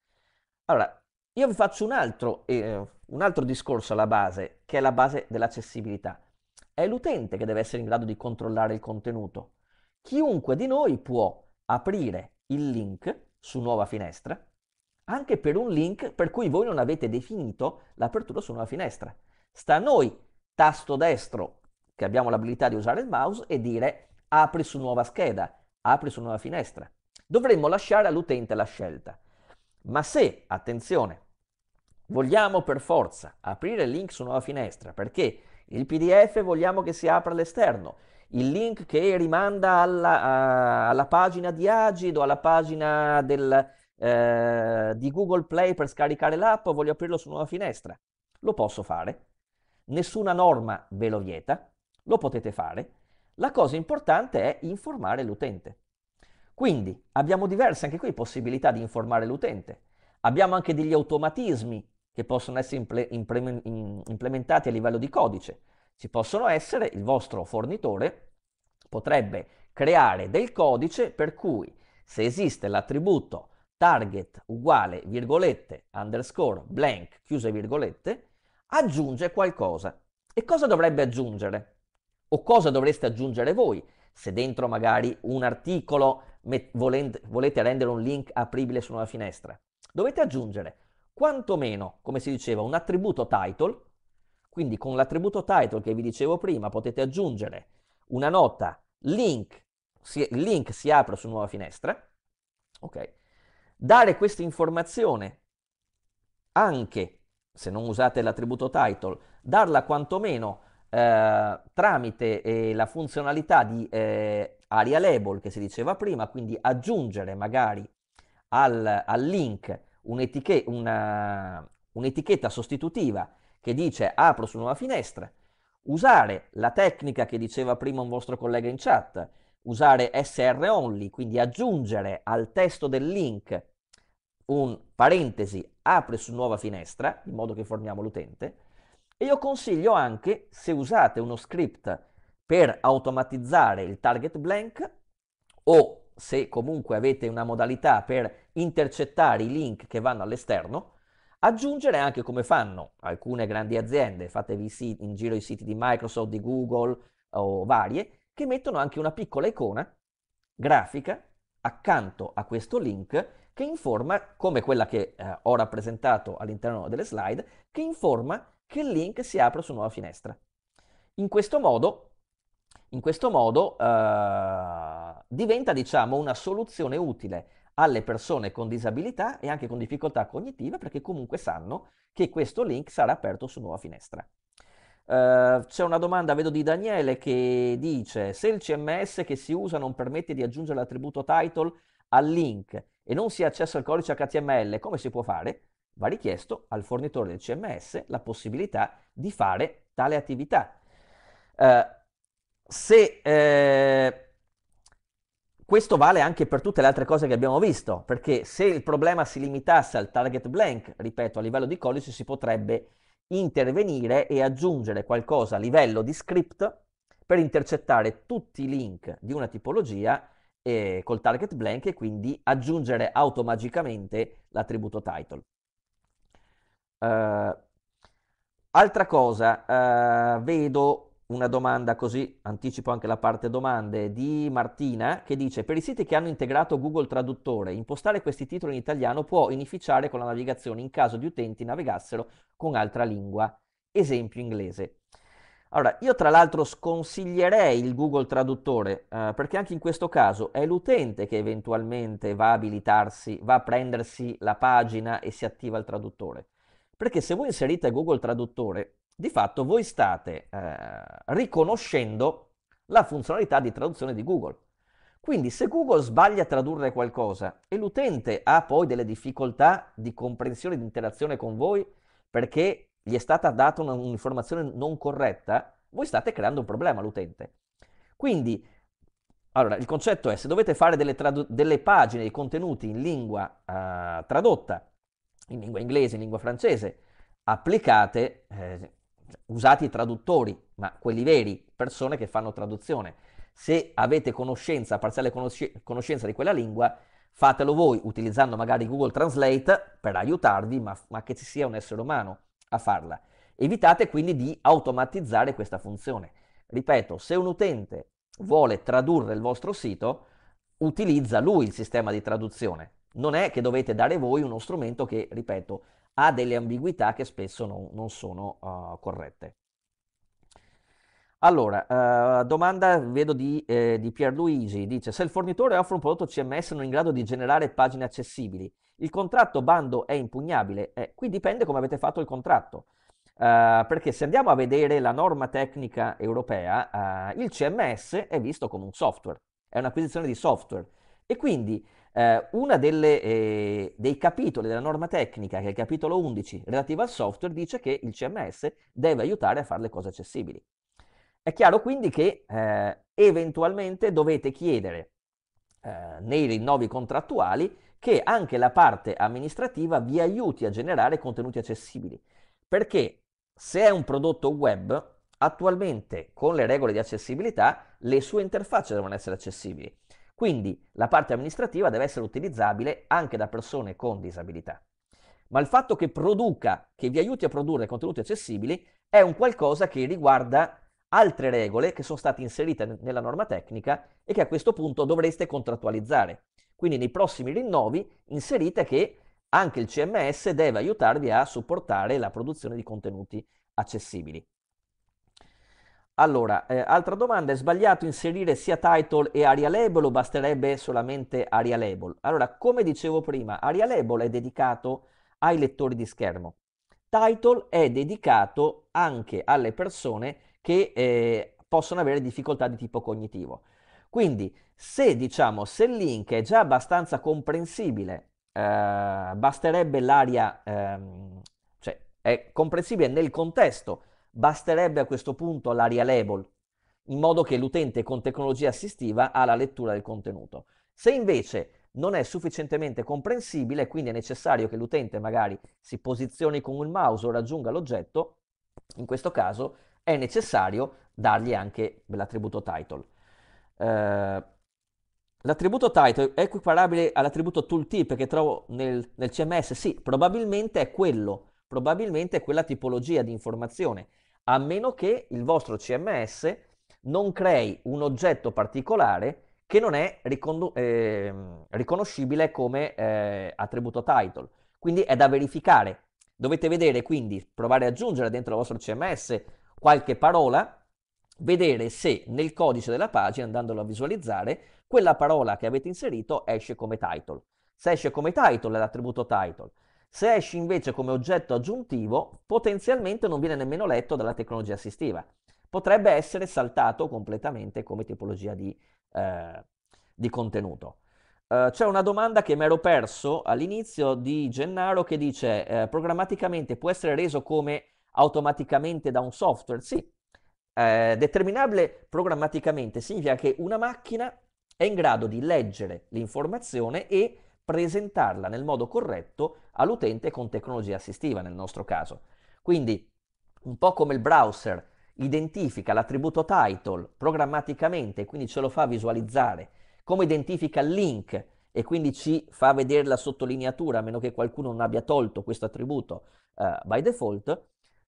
Allora, io vi faccio un altro, eh, un altro discorso alla base, che è la base dell'accessibilità. È l'utente che deve essere in grado di controllare il contenuto. Chiunque di noi può aprire il link su nuova finestra, anche per un link per cui voi non avete definito l'apertura su nuova finestra. Sta a noi, tasto destro, che abbiamo l'abilità di usare il mouse, e dire apri su nuova scheda, apri su nuova finestra. Dovremmo lasciare all'utente la scelta. Ma se, attenzione, vogliamo per forza aprire il link su nuova finestra perché il PDF vogliamo che si apra all'esterno, il link che rimanda alla, a, alla pagina di Agid o alla pagina del, eh, di Google Play per scaricare l'app voglio aprirlo su una nuova finestra. Lo posso fare. Nessuna norma ve lo vieta, lo potete fare. La cosa importante è informare l'utente. Quindi abbiamo diverse anche qui possibilità di informare l'utente. Abbiamo anche degli automatismi che possono essere implementati a livello di codice ci possono essere, il vostro fornitore potrebbe creare del codice per cui se esiste l'attributo target uguale virgolette underscore blank chiuse virgolette, aggiunge qualcosa. E cosa dovrebbe aggiungere? O cosa dovreste aggiungere voi? Se dentro magari un articolo met- volent- volete rendere un link apribile su una finestra, dovete aggiungere quantomeno, come si diceva, un attributo title quindi con l'attributo title che vi dicevo prima potete aggiungere una nota link, il link si apre su nuova finestra, ok? Dare questa informazione anche, se non usate l'attributo title, darla quantomeno eh, tramite eh, la funzionalità di eh, area label che si diceva prima, quindi aggiungere magari al, al link un'etichetta sostitutiva che dice apro su nuova finestra, usare la tecnica che diceva prima un vostro collega in chat, usare SR only, quindi aggiungere al testo del link un parentesi apre su nuova finestra, in modo che forniamo l'utente, e io consiglio anche, se usate uno script per automatizzare il target blank, o se comunque avete una modalità per intercettare i link che vanno all'esterno, Aggiungere anche come fanno alcune grandi aziende, fatevi in giro i siti di Microsoft, di Google eh, o varie, che mettono anche una piccola icona grafica accanto a questo link che informa, come quella che eh, ho rappresentato all'interno delle slide, che informa che il link si apre su nuova finestra. In questo modo, in questo modo eh, diventa diciamo, una soluzione utile alle persone con disabilità e anche con difficoltà cognitive perché comunque sanno che questo link sarà aperto su nuova finestra. Uh, c'è una domanda, vedo di Daniele, che dice se il CMS che si usa non permette di aggiungere l'attributo title al link e non si ha accesso al codice HTML, come si può fare? Va richiesto al fornitore del CMS la possibilità di fare tale attività. Uh, se eh, questo vale anche per tutte le altre cose che abbiamo visto, perché se il problema si limitasse al target blank, ripeto, a livello di codice si potrebbe intervenire e aggiungere qualcosa a livello di script per intercettare tutti i link di una tipologia eh, col target blank e quindi aggiungere automagicamente l'attributo title. Uh, altra cosa, uh, vedo una domanda così, anticipo anche la parte domande, di Martina che dice per i siti che hanno integrato Google Traduttore, impostare questi titoli in italiano può inefficiare con la navigazione in caso di utenti navigassero con altra lingua, esempio inglese. Allora, io tra l'altro sconsiglierei il Google Traduttore, eh, perché anche in questo caso è l'utente che eventualmente va a abilitarsi, va a prendersi la pagina e si attiva il traduttore. Perché se voi inserite Google Traduttore, di fatto voi state eh, riconoscendo la funzionalità di traduzione di Google. Quindi se Google sbaglia a tradurre qualcosa e l'utente ha poi delle difficoltà di comprensione e di interazione con voi perché gli è stata data un'informazione non corretta, voi state creando un problema all'utente. Quindi, allora, il concetto è se dovete fare delle, tradu- delle pagine di contenuti in lingua eh, tradotta, in lingua inglese, in lingua francese, applicate eh, usate i traduttori, ma quelli veri, persone che fanno traduzione. Se avete conoscenza, parziale conosc- conoscenza di quella lingua, fatelo voi utilizzando magari Google Translate per aiutarvi, ma, ma che ci sia un essere umano a farla. Evitate quindi di automatizzare questa funzione. Ripeto, se un utente vuole tradurre il vostro sito, utilizza lui il sistema di traduzione. Non è che dovete dare voi uno strumento che, ripeto, ha delle ambiguità che spesso non, non sono uh, corrette. Allora, uh, domanda vedo di, eh, di Pierluigi, dice se il fornitore offre un prodotto CMS non in grado di generare pagine accessibili, il contratto bando è impugnabile? Eh, qui dipende come avete fatto il contratto, uh, perché se andiamo a vedere la norma tecnica europea, uh, il CMS è visto come un software, è un'acquisizione di software e quindi eh, uno eh, dei capitoli della norma tecnica, che è il capitolo 11, relativo al software, dice che il CMS deve aiutare a fare le cose accessibili. È chiaro quindi che eh, eventualmente dovete chiedere eh, nei rinnovi contrattuali che anche la parte amministrativa vi aiuti a generare contenuti accessibili, perché se è un prodotto web, attualmente con le regole di accessibilità le sue interfacce devono essere accessibili. Quindi la parte amministrativa deve essere utilizzabile anche da persone con disabilità. Ma il fatto che produca, che vi aiuti a produrre contenuti accessibili, è un qualcosa che riguarda altre regole che sono state inserite nella norma tecnica e che a questo punto dovreste contrattualizzare. Quindi nei prossimi rinnovi inserite che anche il CMS deve aiutarvi a supportare la produzione di contenuti accessibili. Allora, eh, altra domanda, è sbagliato inserire sia title e aria label o basterebbe solamente aria label? Allora, come dicevo prima, aria label è dedicato ai lettori di schermo. Title è dedicato anche alle persone che eh, possono avere difficoltà di tipo cognitivo. Quindi, se diciamo, se il link è già abbastanza comprensibile, eh, basterebbe l'aria, ehm, cioè è comprensibile nel contesto, Basterebbe a questo punto l'area label, in modo che l'utente con tecnologia assistiva ha la lettura del contenuto. Se invece non è sufficientemente comprensibile, quindi è necessario che l'utente magari si posizioni con il mouse o raggiunga l'oggetto, in questo caso è necessario dargli anche l'attributo title. Eh, l'attributo title è equiparabile all'attributo tooltip che trovo nel, nel CMS? Sì, probabilmente è quello, probabilmente è quella tipologia di informazione a meno che il vostro CMS non crei un oggetto particolare che non è ricon- eh, riconoscibile come eh, attributo title. Quindi è da verificare. Dovete vedere quindi, provare ad aggiungere dentro il vostro CMS qualche parola, vedere se nel codice della pagina, andandolo a visualizzare, quella parola che avete inserito esce come title. Se esce come title è l'attributo title, se esce invece come oggetto aggiuntivo, potenzialmente non viene nemmeno letto dalla tecnologia assistiva. Potrebbe essere saltato completamente come tipologia di, eh, di contenuto. Eh, c'è una domanda che mi ero perso all'inizio di Gennaro che dice eh, programmaticamente può essere reso come automaticamente da un software? Sì. Eh, determinabile programmaticamente significa che una macchina è in grado di leggere l'informazione e presentarla nel modo corretto all'utente con tecnologia assistiva nel nostro caso. Quindi, un po' come il browser identifica l'attributo title programmaticamente, quindi ce lo fa visualizzare, come identifica il link e quindi ci fa vedere la sottolineatura, a meno che qualcuno non abbia tolto questo attributo uh, by default,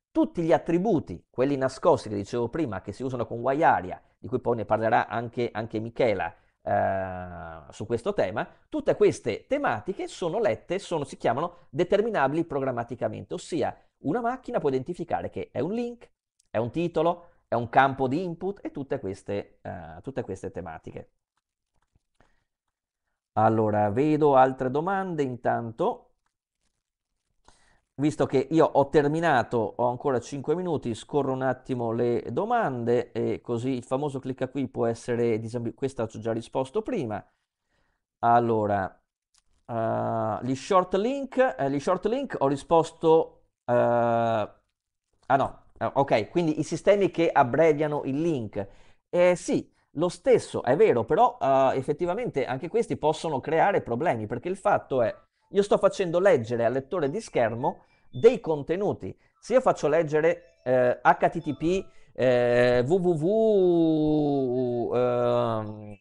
tutti gli attributi, quelli nascosti che dicevo prima, che si usano con WiAria, di cui poi ne parlerà anche, anche Michela, eh, su questo tema, tutte queste tematiche sono lette, sono, si chiamano determinabili programmaticamente, ossia una macchina può identificare che è un link, è un titolo, è un campo di input e tutte queste, eh, tutte queste tematiche. Allora, vedo altre domande intanto visto che io ho terminato, ho ancora 5 minuti, scorro un attimo le domande e così il famoso clicca qui può essere disabilitato. Questa ho già risposto prima. Allora, uh, gli short link, eh, gli short link ho risposto... Uh, ah no, eh, ok, quindi i sistemi che abbreviano il link. Eh, sì, lo stesso, è vero, però uh, effettivamente anche questi possono creare problemi perché il fatto è io sto facendo leggere al lettore di schermo dei contenuti. Se io faccio leggere eh, http eh, www eh,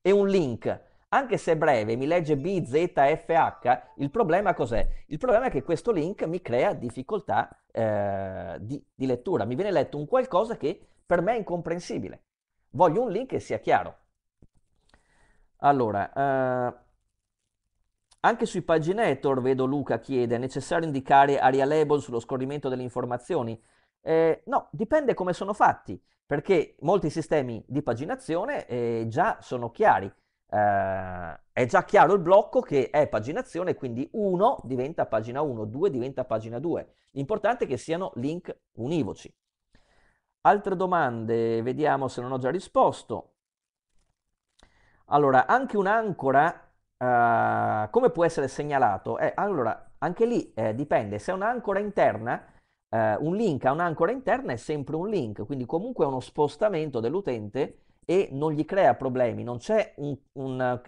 e un link, anche se è breve, mi legge bzfh, il problema cos'è? Il problema è che questo link mi crea difficoltà eh, di, di lettura, mi viene letto un qualcosa che per me è incomprensibile. Voglio un link che sia chiaro. Allora, eh, anche sui paginator, vedo Luca chiede, è necessario indicare aria label sullo scorrimento delle informazioni? Eh, no, dipende come sono fatti, perché molti sistemi di paginazione eh, già sono chiari. Eh, è già chiaro il blocco che è paginazione, quindi 1 diventa pagina 1, 2 diventa pagina 2. L'importante è che siano link univoci. Altre domande, vediamo se non ho già risposto. Allora, anche un'ancora Uh, come può essere segnalato? Eh, allora, anche lì eh, dipende, se è un'ancora interna, eh, un link a un'ancora interna è sempre un link, quindi comunque è uno spostamento dell'utente e non gli crea problemi, non c'è un, un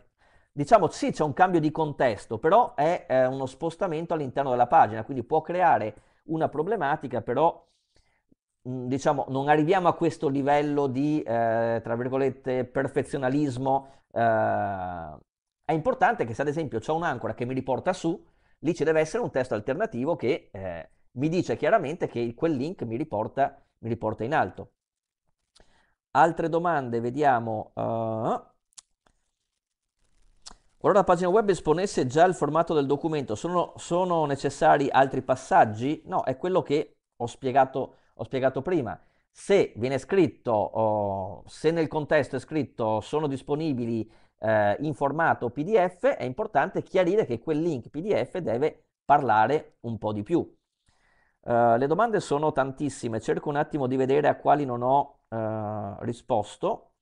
diciamo sì c'è un cambio di contesto, però è eh, uno spostamento all'interno della pagina, quindi può creare una problematica, però mm, diciamo non arriviamo a questo livello di, eh, tra virgolette, perfezionalismo è importante che se ad esempio ho un'ancora che mi riporta su, lì ci deve essere un testo alternativo che eh, mi dice chiaramente che quel link mi riporta, mi riporta in alto. Altre domande, vediamo. Uh... Qualora la pagina web esponesse già il formato del documento, sono, sono necessari altri passaggi? No, è quello che ho spiegato, ho spiegato prima. Se viene scritto, oh, se nel contesto è scritto sono disponibili eh, in formato PDF, è importante chiarire che quel link PDF deve parlare un po' di più. Uh, le domande sono tantissime, cerco un attimo di vedere a quali non ho uh, risposto.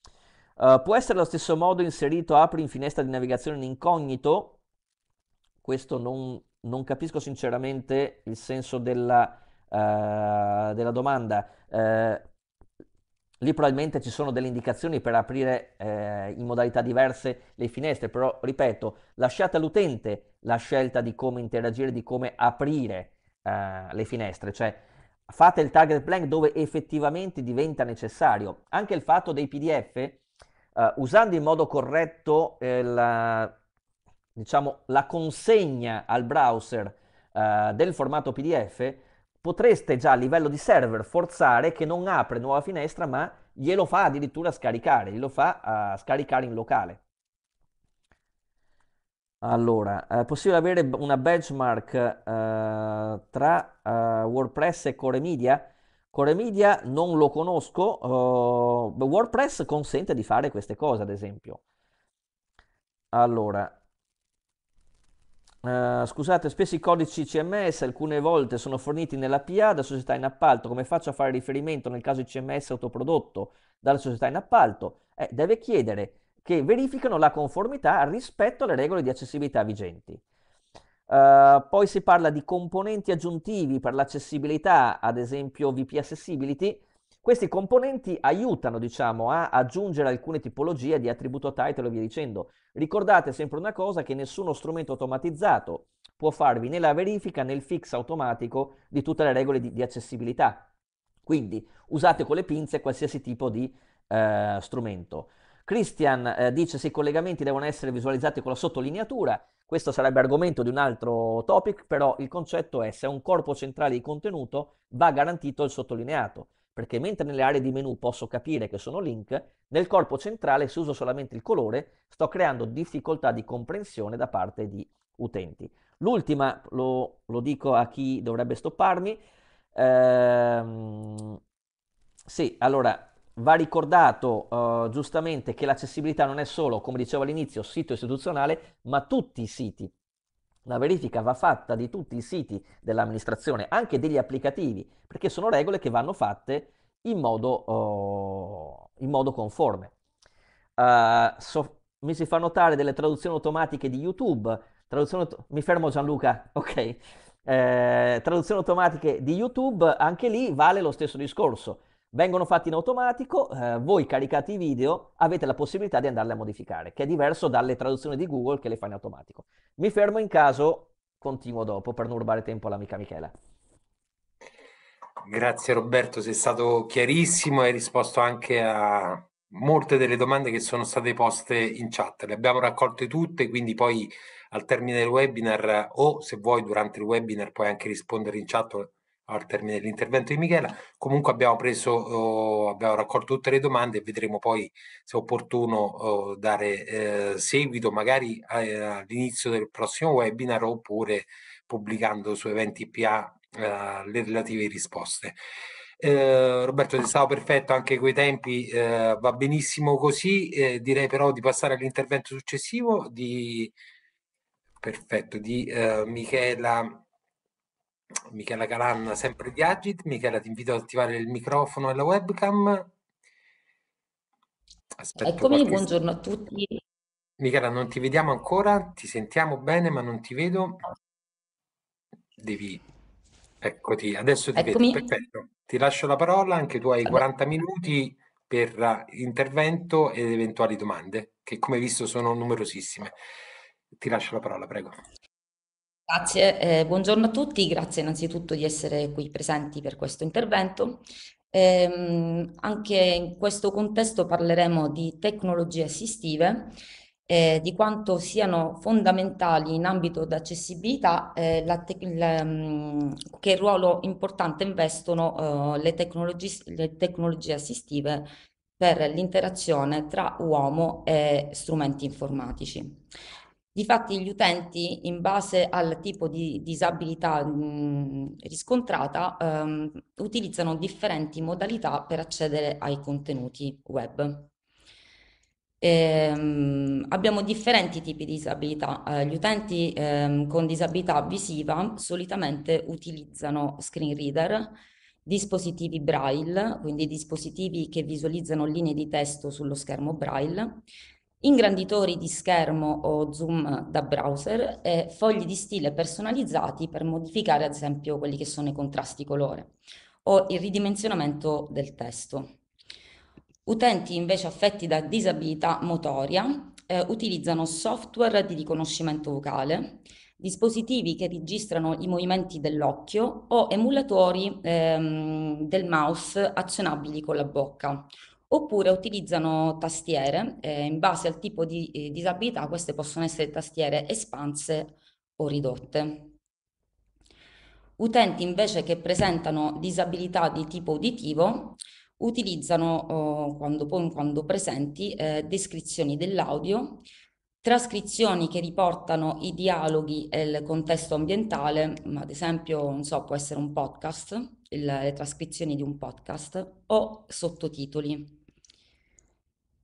Uh, può essere allo stesso modo inserito apri in finestra di navigazione in incognito? Questo non, non capisco sinceramente il senso della, della domanda. Lì probabilmente ci sono delle indicazioni per aprire eh, in modalità diverse le finestre, però ripeto, lasciate all'utente la scelta di come interagire, di come aprire eh, le finestre, cioè fate il target blank dove effettivamente diventa necessario. Anche il fatto dei PDF, eh, usando in modo corretto eh, la, diciamo, la consegna al browser eh, del formato PDF, potreste già a livello di server forzare che non apre nuova finestra, ma glielo fa addirittura scaricare, glielo fa uh, scaricare in locale. Allora, eh, è possibile avere una benchmark uh, tra uh, WordPress e Core Media? Core Media non lo conosco, oh, WordPress consente di fare queste cose, ad esempio. Allora, Uh, scusate, spesso i codici CMS alcune volte sono forniti nella PA da società in appalto. Come faccio a fare riferimento nel caso di CMS autoprodotto dalla società in appalto? Eh, deve chiedere che verificano la conformità rispetto alle regole di accessibilità vigenti. Uh, poi si parla di componenti aggiuntivi per l'accessibilità, ad esempio VP Accessibility, questi componenti aiutano, diciamo, a aggiungere alcune tipologie di attributo title e via dicendo. Ricordate sempre una cosa che nessuno strumento automatizzato può farvi né la verifica né il fix automatico di tutte le regole di, di accessibilità. Quindi usate con le pinze qualsiasi tipo di eh, strumento. Christian eh, dice se i collegamenti devono essere visualizzati con la sottolineatura, questo sarebbe argomento di un altro topic, però il concetto è se è un corpo centrale di contenuto va garantito il sottolineato perché mentre nelle aree di menu posso capire che sono link, nel corpo centrale se uso solamente il colore sto creando difficoltà di comprensione da parte di utenti. L'ultima, lo, lo dico a chi dovrebbe stopparmi, ehm, sì, allora va ricordato uh, giustamente che l'accessibilità non è solo, come dicevo all'inizio, sito istituzionale, ma tutti i siti la verifica va fatta di tutti i siti dell'amministrazione, anche degli applicativi, perché sono regole che vanno fatte in modo, oh, in modo conforme. Uh, so, mi si fa notare delle traduzioni automatiche di YouTube. Traduzione, mi fermo Gianluca, (laughs) ok. Eh, traduzioni automatiche di YouTube, anche lì vale lo stesso discorso vengono fatti in automatico, eh, voi caricate i video, avete la possibilità di andarle a modificare, che è diverso dalle traduzioni di Google che le fa in automatico. Mi fermo in caso, continuo dopo per non rubare tempo all'amica Michela. Grazie Roberto, sei stato chiarissimo e hai risposto anche a molte delle domande che sono state poste in chat. Le abbiamo raccolte tutte, quindi poi al termine del webinar o se vuoi durante il webinar puoi anche rispondere in chat al termine dell'intervento di Michela. Comunque abbiamo preso, eh, abbiamo raccolto tutte le domande e vedremo poi se è opportuno eh, dare eh, seguito magari eh, all'inizio del prossimo webinar oppure pubblicando su eventi PA eh, le relative risposte. Eh, Roberto ti stavo perfetto anche quei tempi, va benissimo così, direi però di passare all'intervento successivo di, perfetto, di Michela Michela Calanna, sempre di Agit. Michela, ti invito ad attivare il microfono e la webcam. Aspetto Eccomi, qualche... buongiorno a tutti. Michela, non ti vediamo ancora, ti sentiamo bene, ma non ti vedo. Devi... Eccoti, adesso ti Eccomi. vedo. Perfetto. Ti lascio la parola, anche tu hai 40 minuti per eh, intervento ed eventuali domande, che come visto sono numerosissime. Ti lascio la parola, prego. Grazie, eh, buongiorno a tutti, grazie innanzitutto di essere qui presenti per questo intervento. Ehm, anche in questo contesto parleremo di tecnologie assistive, eh, di quanto siano fondamentali in ambito di accessibilità eh, mm, che ruolo importante investono eh, le, tecnologi le tecnologie assistive per l'interazione tra uomo e strumenti informatici. Difatti gli utenti, in base al tipo di disabilità mh, riscontrata, ehm, utilizzano differenti modalità per accedere ai contenuti web. Ehm, abbiamo differenti tipi di disabilità. Eh, gli utenti ehm, con disabilità visiva solitamente utilizzano screen reader, dispositivi braille, quindi dispositivi che visualizzano linee di testo sullo schermo braille, ingranditori di schermo o zoom da browser e fogli di stile personalizzati per modificare ad esempio quelli che sono i contrasti colore o il ridimensionamento del testo. Utenti invece affetti da disabilità motoria eh, utilizzano software di riconoscimento vocale, dispositivi che registrano i movimenti dell'occhio o emulatori ehm, del mouse azionabili con la bocca oppure utilizzano tastiere, eh, in base al tipo di eh, disabilità queste possono essere tastiere espanse o ridotte. Utenti invece che presentano disabilità di tipo uditivo utilizzano, eh, quando, quando, presenti, eh, descrizioni dell'audio, trascrizioni che riportano i dialoghi e il contesto ambientale, ad esempio, non so, può essere un podcast, il, le trascrizioni di un podcast, o sottotitoli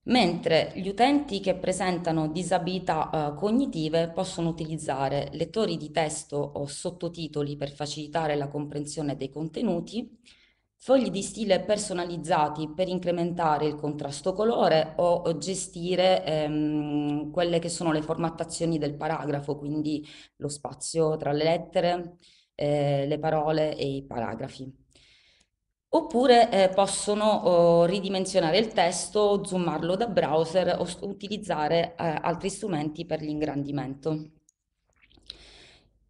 mentre gli utenti che presentano disabilità eh, cognitive possono utilizzare lettori di testo o sottotitoli per facilitare la comprensione dei contenuti, fogli di stile personalizzati per incrementare il contrasto colore o gestire ehm, quelle che sono le formattazioni del paragrafo, quindi lo spazio tra le lettere, eh, le parole e i paragrafi. Oppure eh, possono oh, ridimensionare il testo, zoomarlo da browser o utilizzare eh, altri strumenti per l'ingrandimento.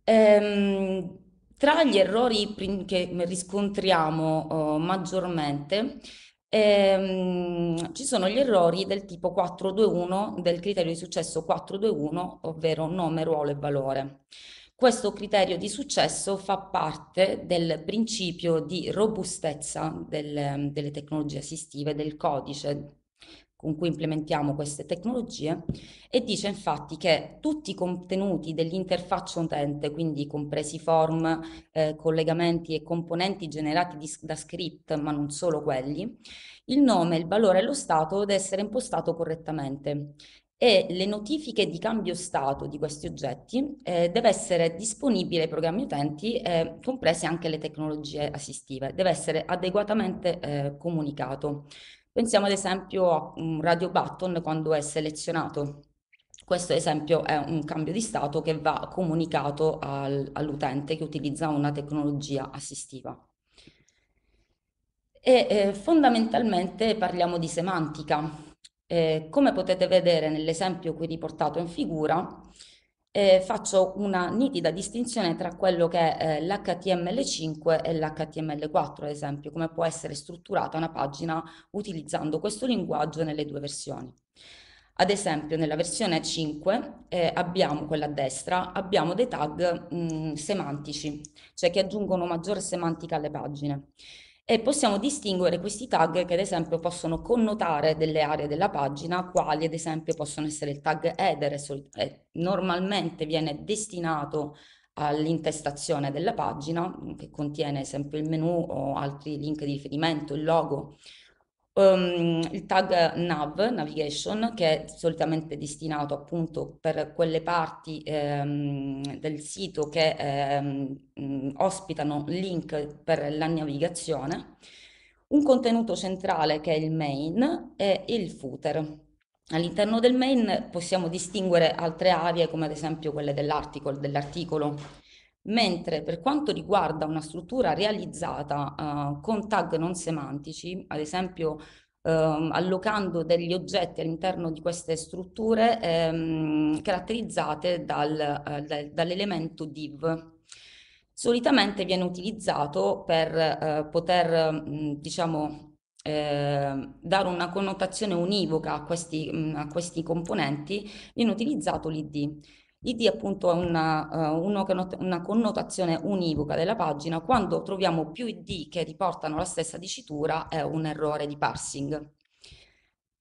Ehm, tra gli errori che riscontriamo oh, maggiormente ehm, ci sono gli errori del tipo 421 del criterio di successo 421, ovvero nome, ruolo e valore. Questo criterio di successo fa parte del principio di robustezza del, delle tecnologie assistive, del codice con cui implementiamo queste tecnologie e dice infatti che tutti i contenuti dell'interfaccia utente, quindi compresi form, eh, collegamenti e componenti generati di, da script, ma non solo quelli, il nome, il valore e lo stato deve essere impostato correttamente e le notifiche di cambio stato di questi oggetti eh, deve essere disponibile ai programmi utenti, eh, comprese anche le tecnologie assistive, deve essere adeguatamente eh, comunicato. Pensiamo ad esempio a un radio button quando è selezionato. Questo esempio è un cambio di stato che va comunicato al, all'utente che utilizza una tecnologia assistiva. E eh, fondamentalmente parliamo di semantica. Eh, come potete vedere nell'esempio qui riportato in figura, eh, faccio una nitida distinzione tra quello che è eh, l'HTML5 e l'HTML4, ad esempio, come può essere strutturata una pagina utilizzando questo linguaggio nelle due versioni. Ad esempio, nella versione 5, eh, abbiamo quella a destra, abbiamo dei tag mh, mm, semantici, cioè che aggiungono maggiore semantica alle pagine e possiamo distinguere questi tag che ad esempio possono connotare delle aree della pagina, quali ad esempio possono essere il tag header, normalmente viene destinato all'intestazione della pagina che contiene esempio il menu o altri link di riferimento, il logo, um, il tag nav, navigation, che è solitamente destinato appunto per quelle parti ehm, del sito che ehm, ospitano link per la navigazione, un contenuto centrale che è il main e il footer. All'interno del main possiamo distinguere altre aree come ad esempio quelle dell'article, dell'articolo Mentre per quanto riguarda una struttura realizzata uh, con tag non semantici, ad esempio ehm, allocando degli oggetti all'interno di queste strutture ehm, caratterizzate dal, eh, dal, dall'elemento div. Solitamente viene utilizzato per eh, poter, mh, mm, diciamo, eh, dare una connotazione univoca a questi, mh, mm, a questi componenti, viene utilizzato l'id. ID appunto è una, uh, una connotazione univoca della pagina, quando troviamo più ID che riportano la stessa dicitura è un errore di parsing.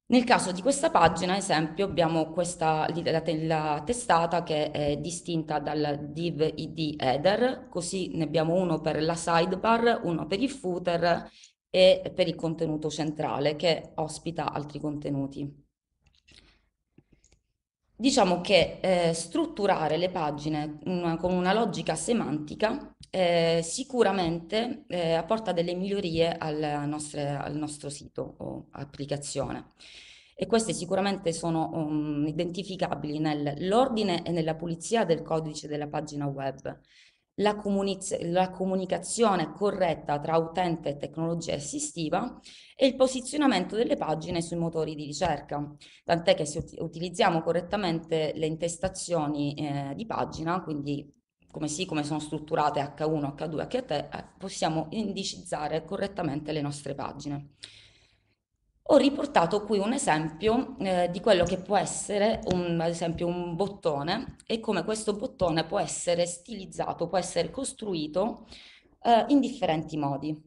Nel caso di questa pagina, ad esempio, abbiamo questa, la, la, testata che è distinta dal div id header, così ne abbiamo uno per la sidebar, uno per il footer e per il contenuto centrale che ospita altri contenuti diciamo che eh, strutturare le pagine una, con una logica semantica eh, sicuramente eh, apporta delle migliorie al, nostre, al, nostro sito o applicazione e queste sicuramente sono um, identificabili nell'ordine e nella pulizia del codice della pagina web la, comuniz- la comunicazione corretta tra utente e tecnologia assistiva e il posizionamento delle pagine sui motori di ricerca, tant'è che se ut- utilizziamo correttamente le intestazioni eh, di pagina, quindi come, sì, come sono strutturate H1, H2, H3, possiamo indicizzare correttamente le nostre pagine. Ho riportato qui un esempio eh, di quello che può essere, un, ad esempio, un bottone e come questo bottone può essere stilizzato, può essere costruito eh, in differenti modi.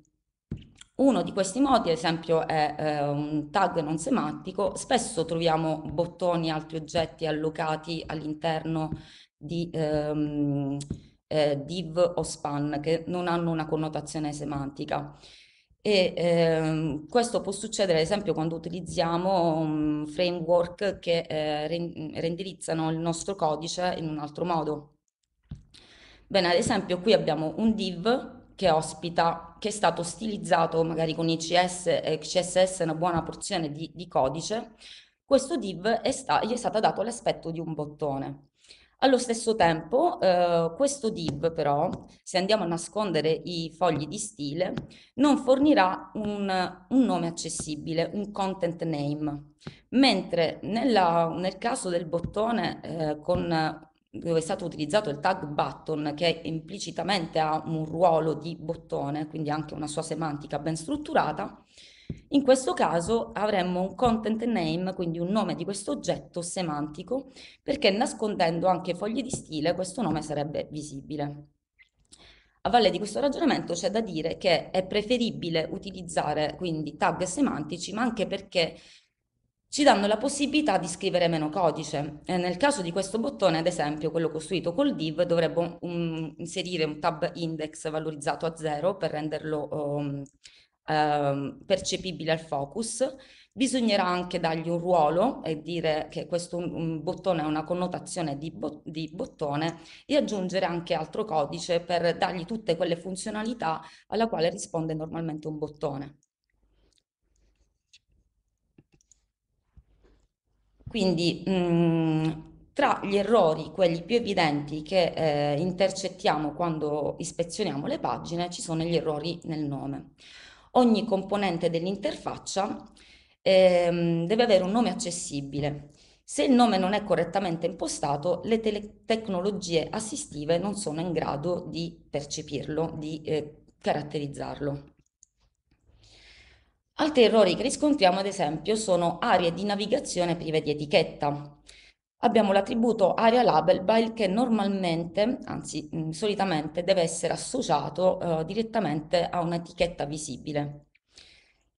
Uno di questi modi, ad esempio, è eh, un tag non semantico. Spesso troviamo bottoni e altri oggetti allocati all'interno di ehm, eh, div o span che non hanno una connotazione semantica. E ehm, questo può succedere ad esempio quando utilizziamo um, framework che eh, renderizzano il nostro codice in un altro modo. Bene, ad esempio qui abbiamo un div che ospita, che è stato stilizzato magari con ICS e eh, CSS una buona porzione di, di codice. Questo div è gli è stato dato l'aspetto di un bottone. Allo stesso tempo, eh, questo DIV però, se andiamo a nascondere i fogli di stile, non fornirà un, un nome accessibile, un content name, mentre nella, nel caso del bottone eh, con, dove è stato utilizzato il tag button, che implicitamente ha un ruolo di bottone, quindi anche una sua semantica ben strutturata, in questo caso avremmo un content name, quindi un nome di questo oggetto semantico, perché nascondendo anche fogli di stile questo nome sarebbe visibile. A valle di questo ragionamento c'è da dire che è preferibile utilizzare quindi tag semantici, ma anche perché ci danno la possibilità di scrivere meno codice. E eh, nel caso di questo bottone, ad esempio, quello costruito col div, dovremmo um, inserire un tab index valorizzato a 0 per renderlo um, ehm, percepibile al focus. Bisognerà anche dargli un ruolo e dire che questo un, un bottone ha una connotazione di, bo- di, bottone e aggiungere anche altro codice per dargli tutte quelle funzionalità alla quale risponde normalmente un bottone. Quindi mh, mm, tra gli errori, quelli più evidenti che eh, intercettiamo quando ispezioniamo le pagine, ci sono gli errori nel nome ogni componente dell'interfaccia ehm, deve avere un nome accessibile. Se il nome non è correttamente impostato, le tecnologie assistive non sono in grado di percepirlo, di eh, caratterizzarlo. Altri errori che riscontriamo, ad esempio, sono aree di navigazione prive di etichetta, abbiamo l'attributo area label by che normalmente, anzi mm, solitamente, deve essere associato eh, direttamente a un'etichetta visibile.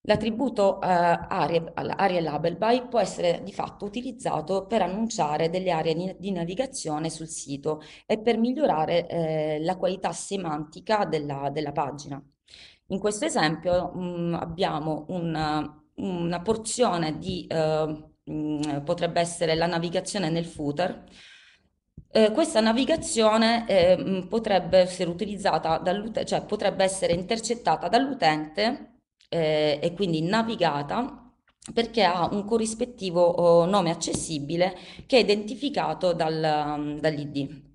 L'attributo eh, area, area label by può essere di fatto utilizzato per annunciare delle aree di navigazione sul sito e per migliorare eh, la qualità semantica della, della, pagina. In questo esempio mh, mm, abbiamo una, una porzione di eh, mh, mm, potrebbe essere la navigazione nel footer. Eh, questa navigazione eh, mm, potrebbe essere utilizzata dall'utente, cioè potrebbe essere intercettata dall'utente eh, e quindi navigata perché ha un corrispettivo oh, nome accessibile che è identificato dal, mm, dall'ID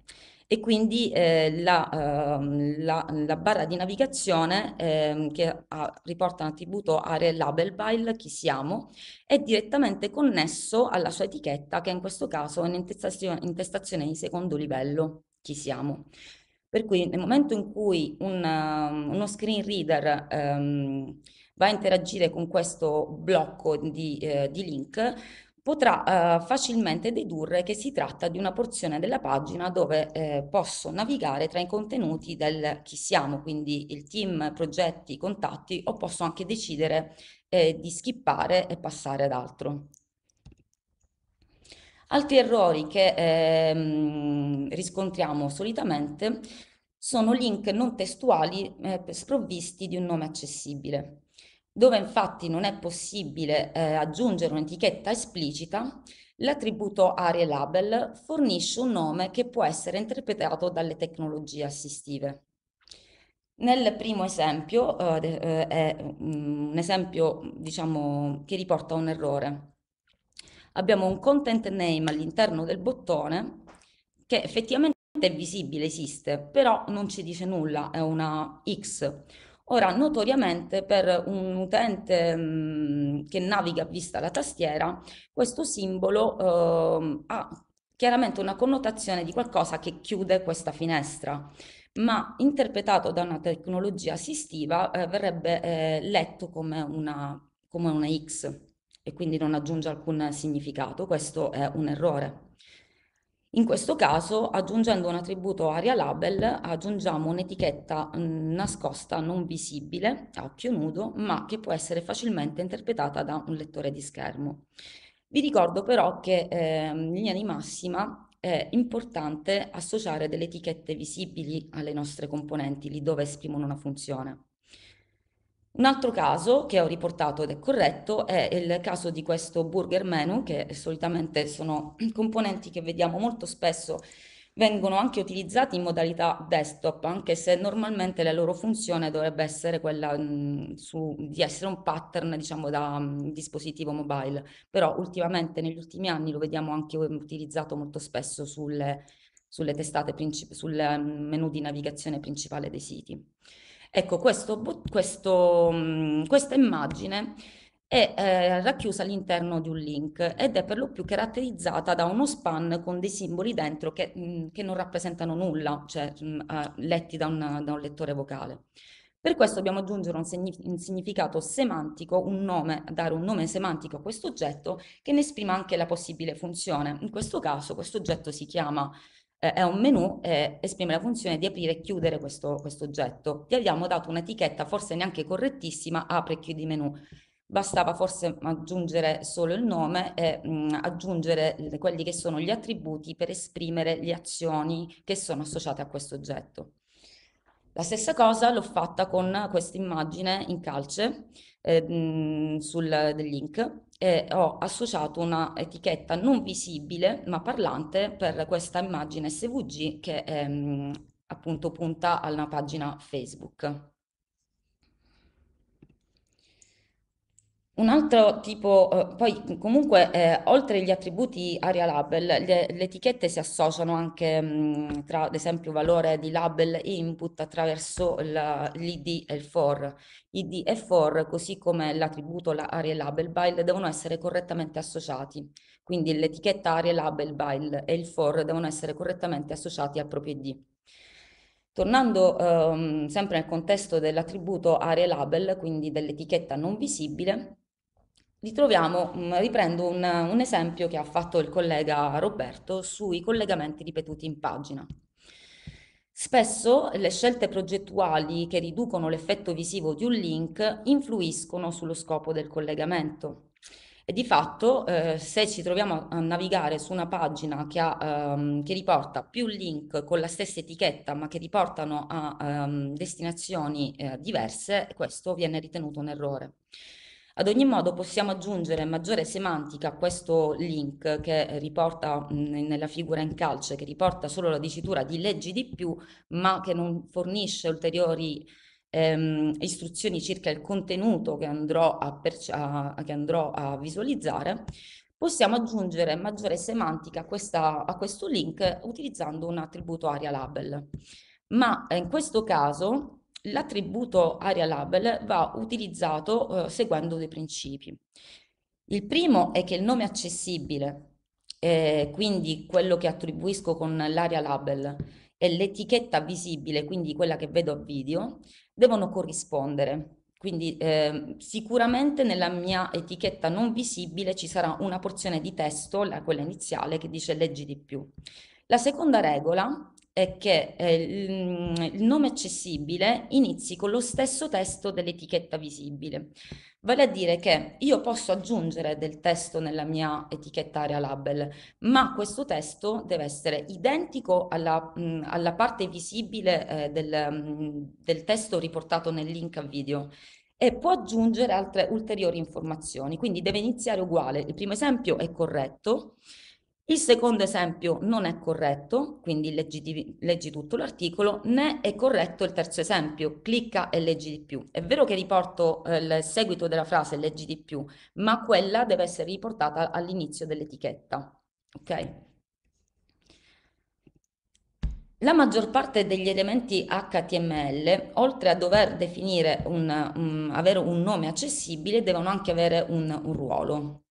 e quindi eh, la, eh, la, la, barra di navigazione eh, che ha, riporta un attributo area label file, chi siamo, è direttamente connesso alla sua etichetta che in questo caso è un'intestazione di secondo livello, chi siamo. Per cui nel momento in cui un, ehm, uno screen reader ehm, va a interagire con questo blocco di, eh, di link, potrà eh, facilmente dedurre che si tratta di una porzione della pagina dove eh, posso navigare tra i contenuti del chi siamo, quindi il team, progetti, contatti, o posso anche decidere eh, di skippare e passare ad altro. Altri errori che ehm, riscontriamo solitamente sono link non testuali eh, sprovvisti di un nome accessibile dove infatti non è possibile eh, aggiungere un'etichetta esplicita, l'attributo Arie Label fornisce un nome che può essere interpretato dalle tecnologie assistive. Nel primo esempio eh, eh è mm, un esempio diciamo, che riporta un errore. Abbiamo un content name all'interno del bottone che effettivamente è visibile, esiste, però non ci dice nulla, è una X. Ora, notoriamente per un utente mh, mhmm, che naviga a vista la tastiera, questo simbolo eh, ha chiaramente una connotazione di qualcosa che chiude questa finestra, ma interpretato da una tecnologia assistiva eh, verrebbe eh, letto come una, come una X e quindi non aggiunge alcun significato. Questo è un errore. In questo caso, aggiungendo un attributo aria label, aggiungiamo un'etichetta mm, nascosta non visibile a occhio nudo, ma che può essere facilmente interpretata da un lettore di schermo. Vi ricordo però che eh, in linea di massima è importante associare delle etichette visibili alle nostre componenti, lì dove esprimono una funzione. Un altro caso che ho riportato ed è corretto è il caso di questo burger menu, che solitamente sono (clears throat) componenti che vediamo molto spesso vengono anche utilizzati in modalità desktop, anche se normalmente la loro funzione dovrebbe essere quella mh, mm, su, di essere un pattern, diciamo, da mh, mm, dispositivo mobile. Però ultimamente, negli ultimi anni, lo vediamo anche utilizzato molto spesso sulle, sulle testate, sul mm, menu di navigazione principale dei siti. Ecco, questo, questo, mm, questa immagine è eh, racchiusa all'interno di un link ed è per lo più caratterizzata da uno span con dei simboli dentro che, mh, mm, che non rappresentano nulla, cioè mh, mm, eh, letti da, una, da un lettore vocale. Per questo dobbiamo aggiungere un, signif un, significato semantico, un nome, dare un nome semantico a questo oggetto che ne esprima anche la possibile funzione. In questo caso questo oggetto si chiama eh, è un menu e eh, esprime la funzione di aprire e chiudere questo, questo oggetto. Gli abbiamo dato un'etichetta forse neanche correttissima, apre e chiudi menu. Bastava forse aggiungere solo il nome e mh, mm, aggiungere quelli che sono gli attributi per esprimere le azioni che sono associate a questo oggetto. La stessa cosa l'ho fatta con questa immagine in calce eh, mm, sul del link e ho associato una etichetta non visibile ma parlante per questa immagine SVG che ehm, appunto punta alla pagina Facebook. Un altro tipo, eh, poi comunque eh, oltre agli attributi area label, le, le etichette si associano anche mh, mm, tra ad esempio valore di label e input attraverso l'id e il for. id e for, così come l'attributo la area label bile, devono essere correttamente associati. Quindi l'etichetta area label bile e il for devono essere correttamente associati al proprio id. Tornando ehm, sempre nel contesto dell'attributo area label, quindi dell'etichetta non visibile, ritroviamo, mm, riprendo un, un, esempio che ha fatto il collega Roberto sui collegamenti ripetuti in pagina. Spesso le scelte progettuali che riducono l'effetto visivo di un link influiscono sullo scopo del collegamento. E di fatto, eh, se ci troviamo a navigare su una pagina che, ha, ehm, che, riporta più link con la stessa etichetta, ma che riportano a ehm, destinazioni eh, diverse, questo viene ritenuto un errore. Ad ogni modo possiamo aggiungere maggiore semantica a questo link che riporta mm, nella figura in calce, che riporta solo la dicitura di leggi di più, ma che non fornisce ulteriori ehm, istruzioni circa il contenuto che andrò a, a, che andrò a visualizzare, possiamo aggiungere maggiore semantica a, questa, a, questo link utilizzando un attributo aria label. Ma eh, in questo caso l'attributo area label va utilizzato eh, seguendo dei principi. Il primo è che il nome accessibile, eh, quindi quello che attribuisco con l'area label, e l'etichetta visibile, quindi quella che vedo a video, devono corrispondere. Quindi eh, sicuramente nella mia etichetta non visibile ci sarà una porzione di testo, la, quella iniziale, che dice leggi di più. La seconda regola è che eh, mm, il, nome accessibile inizi con lo stesso testo dell'etichetta visibile. Vale a dire che io posso aggiungere del testo nella mia etichetta area label, ma questo testo deve essere identico alla, mh, mm, alla parte visibile eh, del, mh, mm, del testo riportato nel link a video e può aggiungere altre ulteriori informazioni, quindi deve iniziare uguale. Il primo esempio è corretto, il secondo esempio non è corretto, quindi leggi, leggi tutto l'articolo, né è corretto il terzo esempio, clicca e leggi di più. È vero che riporto eh, il seguito della frase leggi di più, ma quella deve essere riportata all'inizio dell'etichetta. Okay? La maggior parte degli elementi HTML, oltre a dover definire un, um, avere un nome accessibile, devono anche avere un, un ruolo.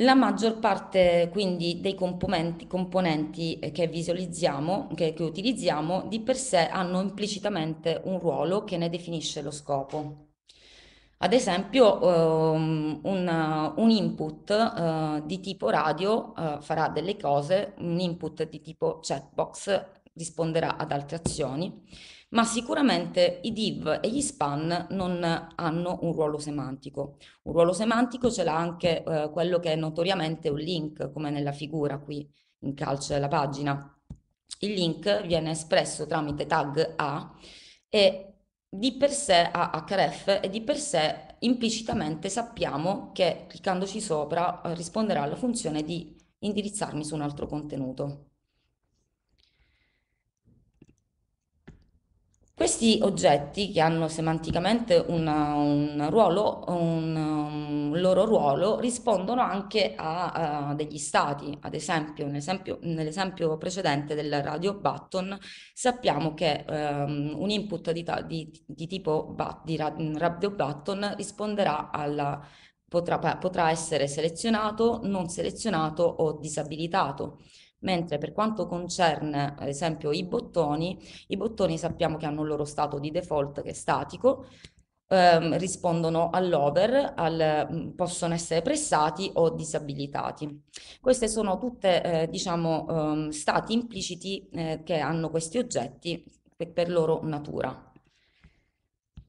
La maggior parte quindi dei componenti, componenti eh, che visualizziamo, che, che utilizziamo, di per sé hanno implicitamente un ruolo che ne definisce lo scopo. Ad esempio, um, un, un, input uh, di tipo radio uh, farà delle cose, un input di tipo chatbox risponderà ad altre azioni ma sicuramente i div e gli span non hanno un ruolo semantico. Un ruolo semantico ce l'ha anche eh, quello che è notoriamente un link, come nella figura qui in calcio della pagina. Il link viene espresso tramite tag A e di per sé ha href e di per sé implicitamente sappiamo che cliccandoci sopra eh, risponderà alla funzione di indirizzarmi su un altro contenuto. Questi oggetti che hanno semanticamente una, un, ruolo, un, un, loro ruolo, rispondono anche a, a degli stati. Ad esempio, nell'esempio precedente del radio button, sappiamo che um, un input di, di, di tipo but, di radio button risponderà alla, potrà, potrà essere selezionato, non selezionato o disabilitato mentre per quanto concerne ad esempio i bottoni, i bottoni sappiamo che hanno un loro stato di default che è statico, ehm, rispondono all'over, al, mm, possono essere pressati o disabilitati. Questi sono tutti eh, diciamo, ehm, stati impliciti eh, che hanno questi oggetti per loro natura.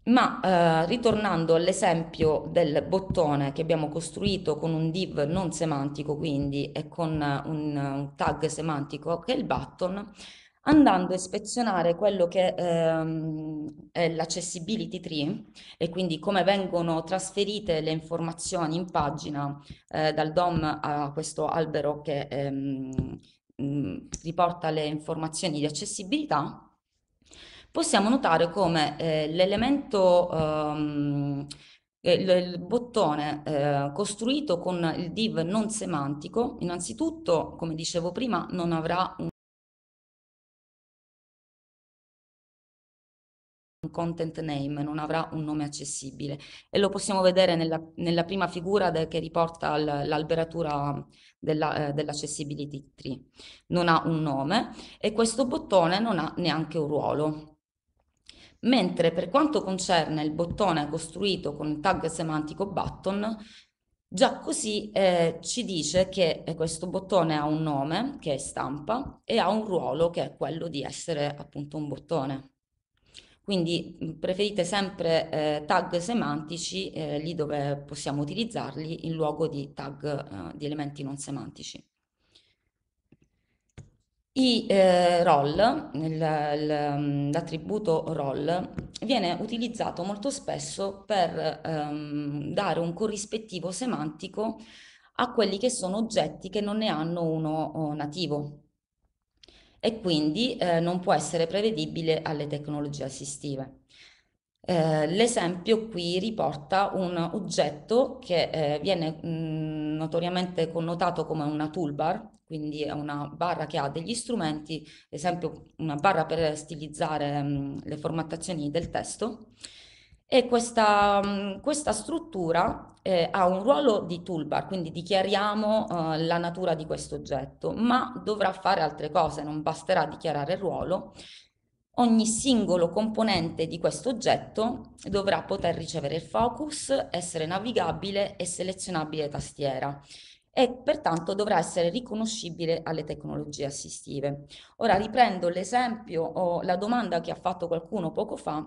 Ma eh, ritornando all'esempio del bottone che abbiamo costruito con un div non semantico, quindi e con un, un tag semantico che è il button, andando a ispezionare quello che ehm, è l'accessibility tree e quindi come vengono trasferite le informazioni in pagina eh, dal DOM a questo albero che ehm, mm, riporta le informazioni di accessibilità, possiamo notare come eh, l'elemento, ehm, eh, il, il bottone eh, costruito con il div non semantico, innanzitutto, come dicevo prima, non avrà un content name, non avrà un nome accessibile e lo possiamo vedere nella, nella prima figura de, che riporta l'alberatura eh, dell'accessibility dell tree. Non ha un nome e questo bottone non ha neanche un ruolo mentre per quanto concerne il bottone costruito con il tag semantico button, già così eh, ci dice che eh, questo bottone ha un nome che è stampa e ha un ruolo che è quello di essere appunto un bottone. Quindi mm, preferite sempre eh, tag semantici eh, lì dove possiamo utilizzarli in luogo di tag eh, di elementi non semantici. I eh, roll, mm, l'attributo roll, viene utilizzato molto spesso per ehm, dare un corrispettivo semantico a quelli che sono oggetti che non ne hanno uno oh, nativo e quindi eh, non può essere prevedibile alle tecnologie assistive. Eh, l'esempio qui riporta un oggetto che eh, viene mh, mm, notoriamente connotato come una toolbar, quindi è una barra che ha degli strumenti, ad esempio una barra per stilizzare mh, mm, le formattazioni del testo e questa, mh, mm, questa struttura eh, ha un ruolo di toolbar, quindi dichiariamo eh, la natura di questo oggetto, ma dovrà fare altre cose, non basterà dichiarare il ruolo, ogni singolo componente di questo oggetto dovrà poter ricevere il focus, essere navigabile e selezionabile tastiera e pertanto dovrà essere riconoscibile alle tecnologie assistive. Ora riprendo l'esempio o la domanda che ha fatto qualcuno poco fa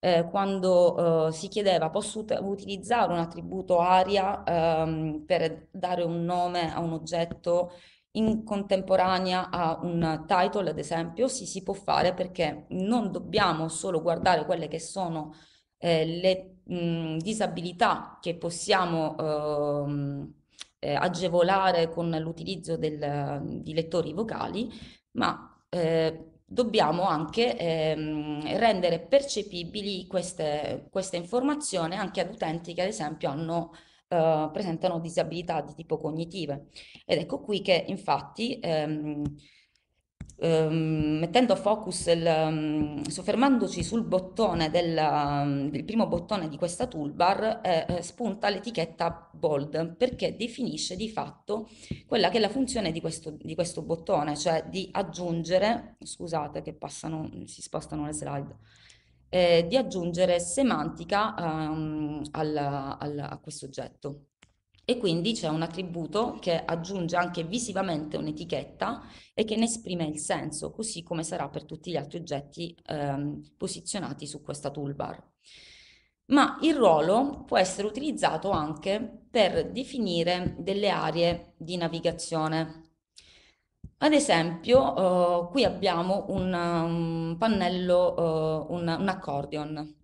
eh, quando eh, si chiedeva posso ut utilizzare un attributo aria ehm, per dare un nome a un oggetto in contemporanea a un title ad esempio sì si può fare perché non dobbiamo solo guardare quelle che sono eh, le mh, disabilità che possiamo ehm, eh, agevolare con l'utilizzo del, ehm, di lettori vocali, ma eh, dobbiamo anche ehm, rendere percepibili queste, queste, informazioni anche ad utenti che ad esempio hanno, eh, presentano disabilità di tipo cognitive. Ed ecco qui che infatti ehm, ehm, mettendo focus, il, ehm, soffermandoci sul bottone del, del, ehm, primo bottone di questa toolbar, eh, eh, spunta l'etichetta bold perché definisce di fatto quella che è la funzione di questo, di questo bottone, cioè di aggiungere, scusate che passano, si spostano le slide, eh, di aggiungere semantica ehm, al, al, a questo oggetto e quindi c'è un attributo che aggiunge anche visivamente un'etichetta e che ne esprime il senso, così come sarà per tutti gli altri oggetti ehm, posizionati su questa toolbar. Ma il ruolo può essere utilizzato anche per definire delle aree di navigazione. Ad esempio, eh, qui abbiamo un, un pannello, eh, un, un accordion.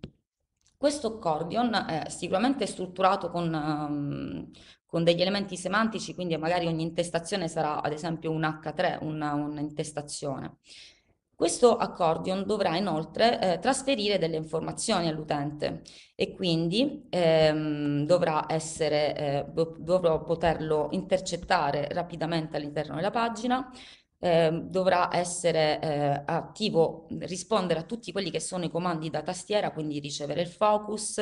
Questo accordion è sicuramente strutturato con, ehm, con degli elementi semantici, quindi magari ogni intestazione sarà ad esempio un H3, una, un'intestazione. Questo accordion dovrà inoltre eh, trasferire delle informazioni all'utente e quindi ehm, dovrà, essere, eh, dovrò poterlo intercettare rapidamente all'interno della pagina, Ehm, dovrà essere eh, attivo, rispondere a tutti quelli che sono i comandi da tastiera, quindi ricevere il focus,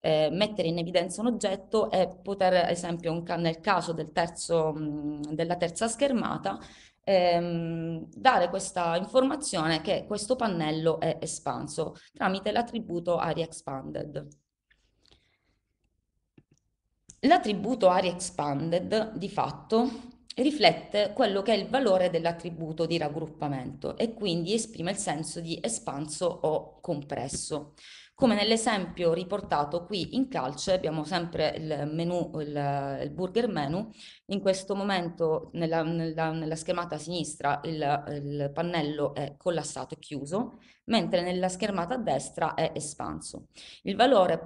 eh, mettere in evidenza un oggetto e poter, ad esempio, ca nel caso del terzo, della terza schermata, ehm, dare questa informazione che questo pannello è espanso tramite l'attributo area expanded. L'attributo area expanded di fatto riflette quello che è il valore dell'attributo di raggruppamento e quindi esprime il senso di espanso o compresso. Come nell'esempio riportato qui in calce abbiamo sempre il menu, il, il burger menu, in questo momento nella, nella, nella schermata a sinistra il, il pannello è collassato e chiuso, mentre nella schermata a destra è espanso. Il valore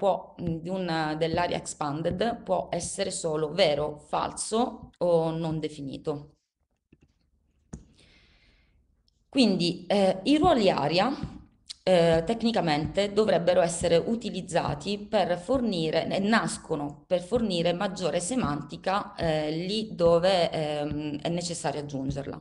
dell'area expanded può essere solo vero, falso o non definito. Quindi eh, i ruoli aria eh, tecnicamente dovrebbero essere utilizzati per fornire, nascono per fornire maggiore semantica eh, lì dove ehm, è necessario aggiungerla.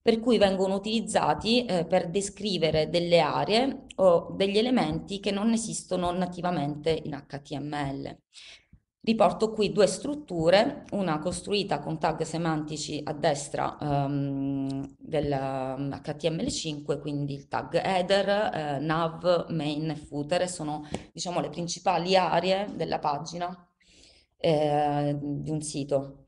Per cui vengono utilizzati eh, per descrivere delle aree o degli elementi che non esistono nativamente in HTML riporto qui due strutture, una costruita con tag semantici a destra um, ehm, dell'HTML5, ehm, quindi il tag header, eh, nav, main e footer, sono diciamo, le principali aree della pagina eh, di un sito.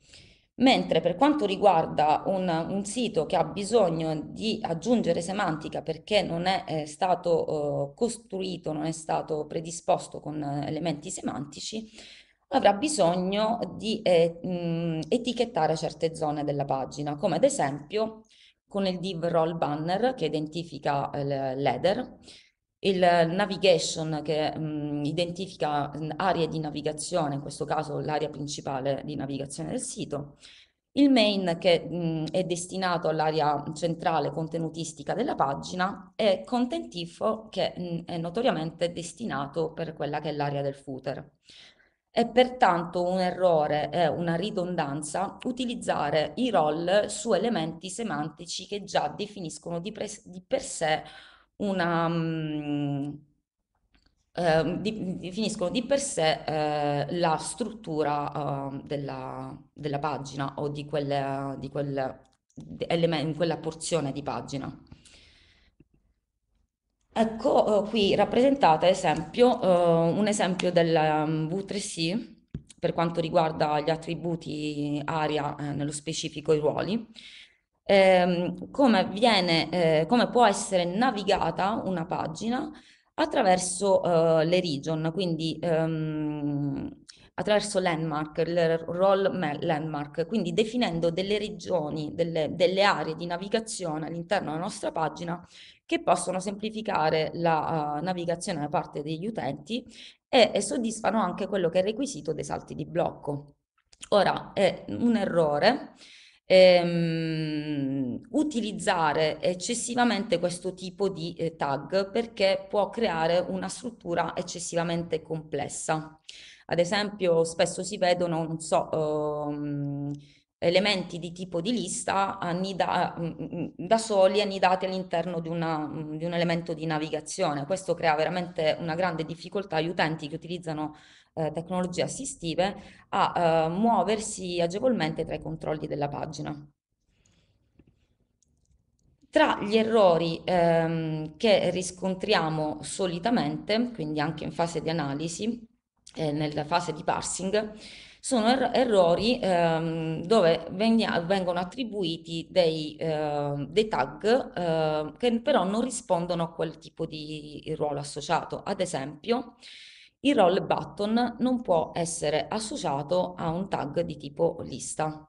Mentre per quanto riguarda un, un, sito che ha bisogno di aggiungere semantica perché non è, è eh, stato uh, costruito, non è stato predisposto con eh, elementi semantici, avrà bisogno di eh, etichettare certe zone della pagina, come ad esempio con il div roll banner che identifica eh, l'header, il navigation che mh, identifica aree di navigazione, in questo caso l'area principale di navigazione del sito, il main che mh, è destinato all'area centrale contenutistica della pagina e content info che mh, è notoriamente destinato per quella che è l'area del footer. È pertanto un errore, eh, una ridondanza, utilizzare i roll su elementi semantici che già definiscono di, di per sé una... Um, eh, di, definiscono di per sé eh, la struttura eh, della, della, pagina o di, quel, di quel element, quella porzione di pagina. Ecco eh, qui rappresentata esempio, eh, un esempio del mm, V3C per quanto riguarda gli attributi aria, eh, nello specifico i ruoli, eh, come, viene, eh, come può essere navigata una pagina attraverso eh, le region, quindi ehm, attraverso landmark, il role landmark, quindi definendo delle regioni, delle, delle aree di navigazione all'interno della nostra pagina che possono semplificare la uh, navigazione da parte degli utenti e, e soddisfano anche quello che è il requisito dei salti di blocco. Ora, è un errore ehm, utilizzare eccessivamente questo tipo di eh, tag perché può creare una struttura eccessivamente complessa. Ad esempio, spesso si vedono, non so, ehm, elementi di tipo di lista annida, mm, mm, mm, da soli annidati all'interno di, di, un elemento di navigazione. Questo crea veramente una grande difficoltà agli utenti che utilizzano eh, tecnologie assistive a eh, muoversi agevolmente tra i controlli della pagina. Tra gli errori ehm, che riscontriamo solitamente, quindi anche in fase di analisi, eh, nella fase di parsing, sono er errori ehm, dove vengono attribuiti dei, eh, dei tag eh, che però non rispondono a quel tipo di ruolo associato. Ad esempio, il role button non può essere associato a un tag di tipo lista,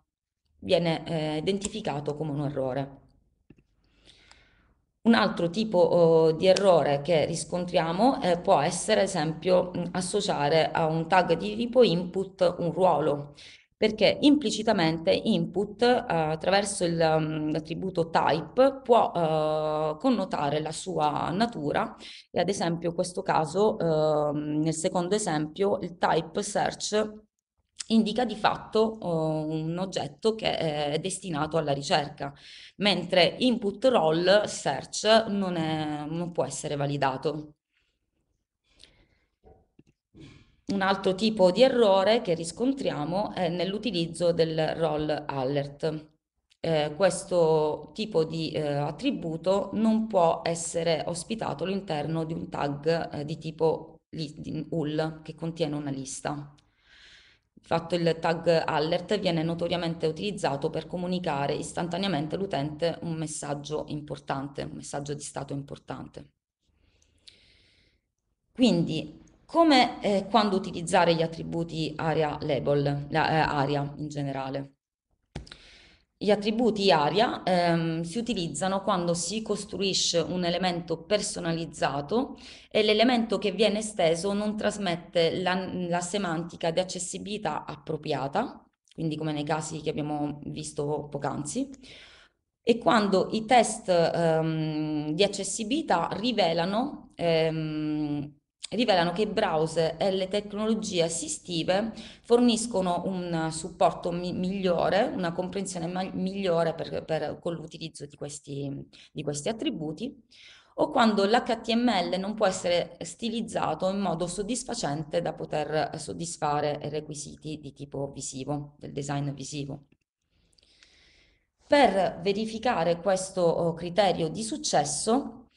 viene eh, identificato come un errore. Un altro tipo eh, di errore che riscontriamo eh, può essere, ad esempio, associare a un tag di tipo input un ruolo, perché implicitamente input eh, attraverso il, um, l'attributo type può eh, connotare la sua natura e ad esempio in questo caso, eh, nel secondo esempio, il type search indica di fatto oh, un oggetto che è destinato alla ricerca, mentre input role search non, è, non può essere validato. Un altro tipo di errore che riscontriamo è nell'utilizzo del role alert. Eh, questo tipo di eh, attributo non può essere ospitato all'interno di un tag eh, di tipo UL che contiene una lista fatto il tag alert viene notoriamente utilizzato per comunicare istantaneamente all'utente un messaggio importante, un messaggio di stato importante. Quindi come e eh, quando utilizzare gli attributi area label, la, eh, area in generale? Gli attributi aria ehm, si utilizzano quando si costruisce un elemento personalizzato e l'elemento che viene esteso non trasmette la, la semantica di accessibilità appropriata, quindi come nei casi che abbiamo visto poc'anzi, e quando i test ehm, di accessibilità rivelano ehm, rivelano che i browser e le tecnologie assistive forniscono un supporto mi migliore, una comprensione migliore per, per, con l'utilizzo di, di questi, attributi, o quando l'HTML non può essere stilizzato in modo soddisfacente da poter soddisfare requisiti di tipo visivo, del design visivo. Per verificare questo oh, criterio di successo,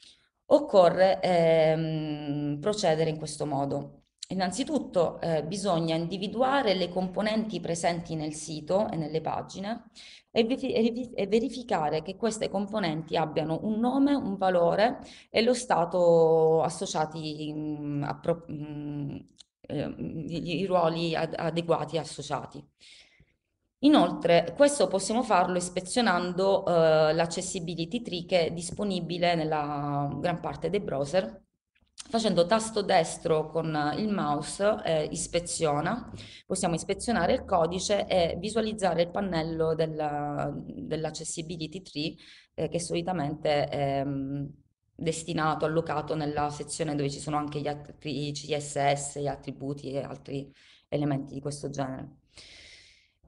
Occorre ehm, procedere in questo modo. Innanzitutto eh, bisogna individuare le componenti presenti nel sito e nelle pagine e, e, verificare che queste componenti abbiano un nome, un valore e lo stato associati mh, mh, eh, i ruoli ad, adeguati associati. Inoltre, questo possiamo farlo ispezionando eh, l'accessibility tree che è disponibile nella gran parte dei browser. Facendo tasto destro con il mouse eh, ispeziona, possiamo ispezionare il codice e visualizzare il pannello dell'accessibility tree eh, che solitamente è mm, destinato, allocato nella sezione dove ci sono anche gli altri CSS, gli attributi e altri elementi di questo genere.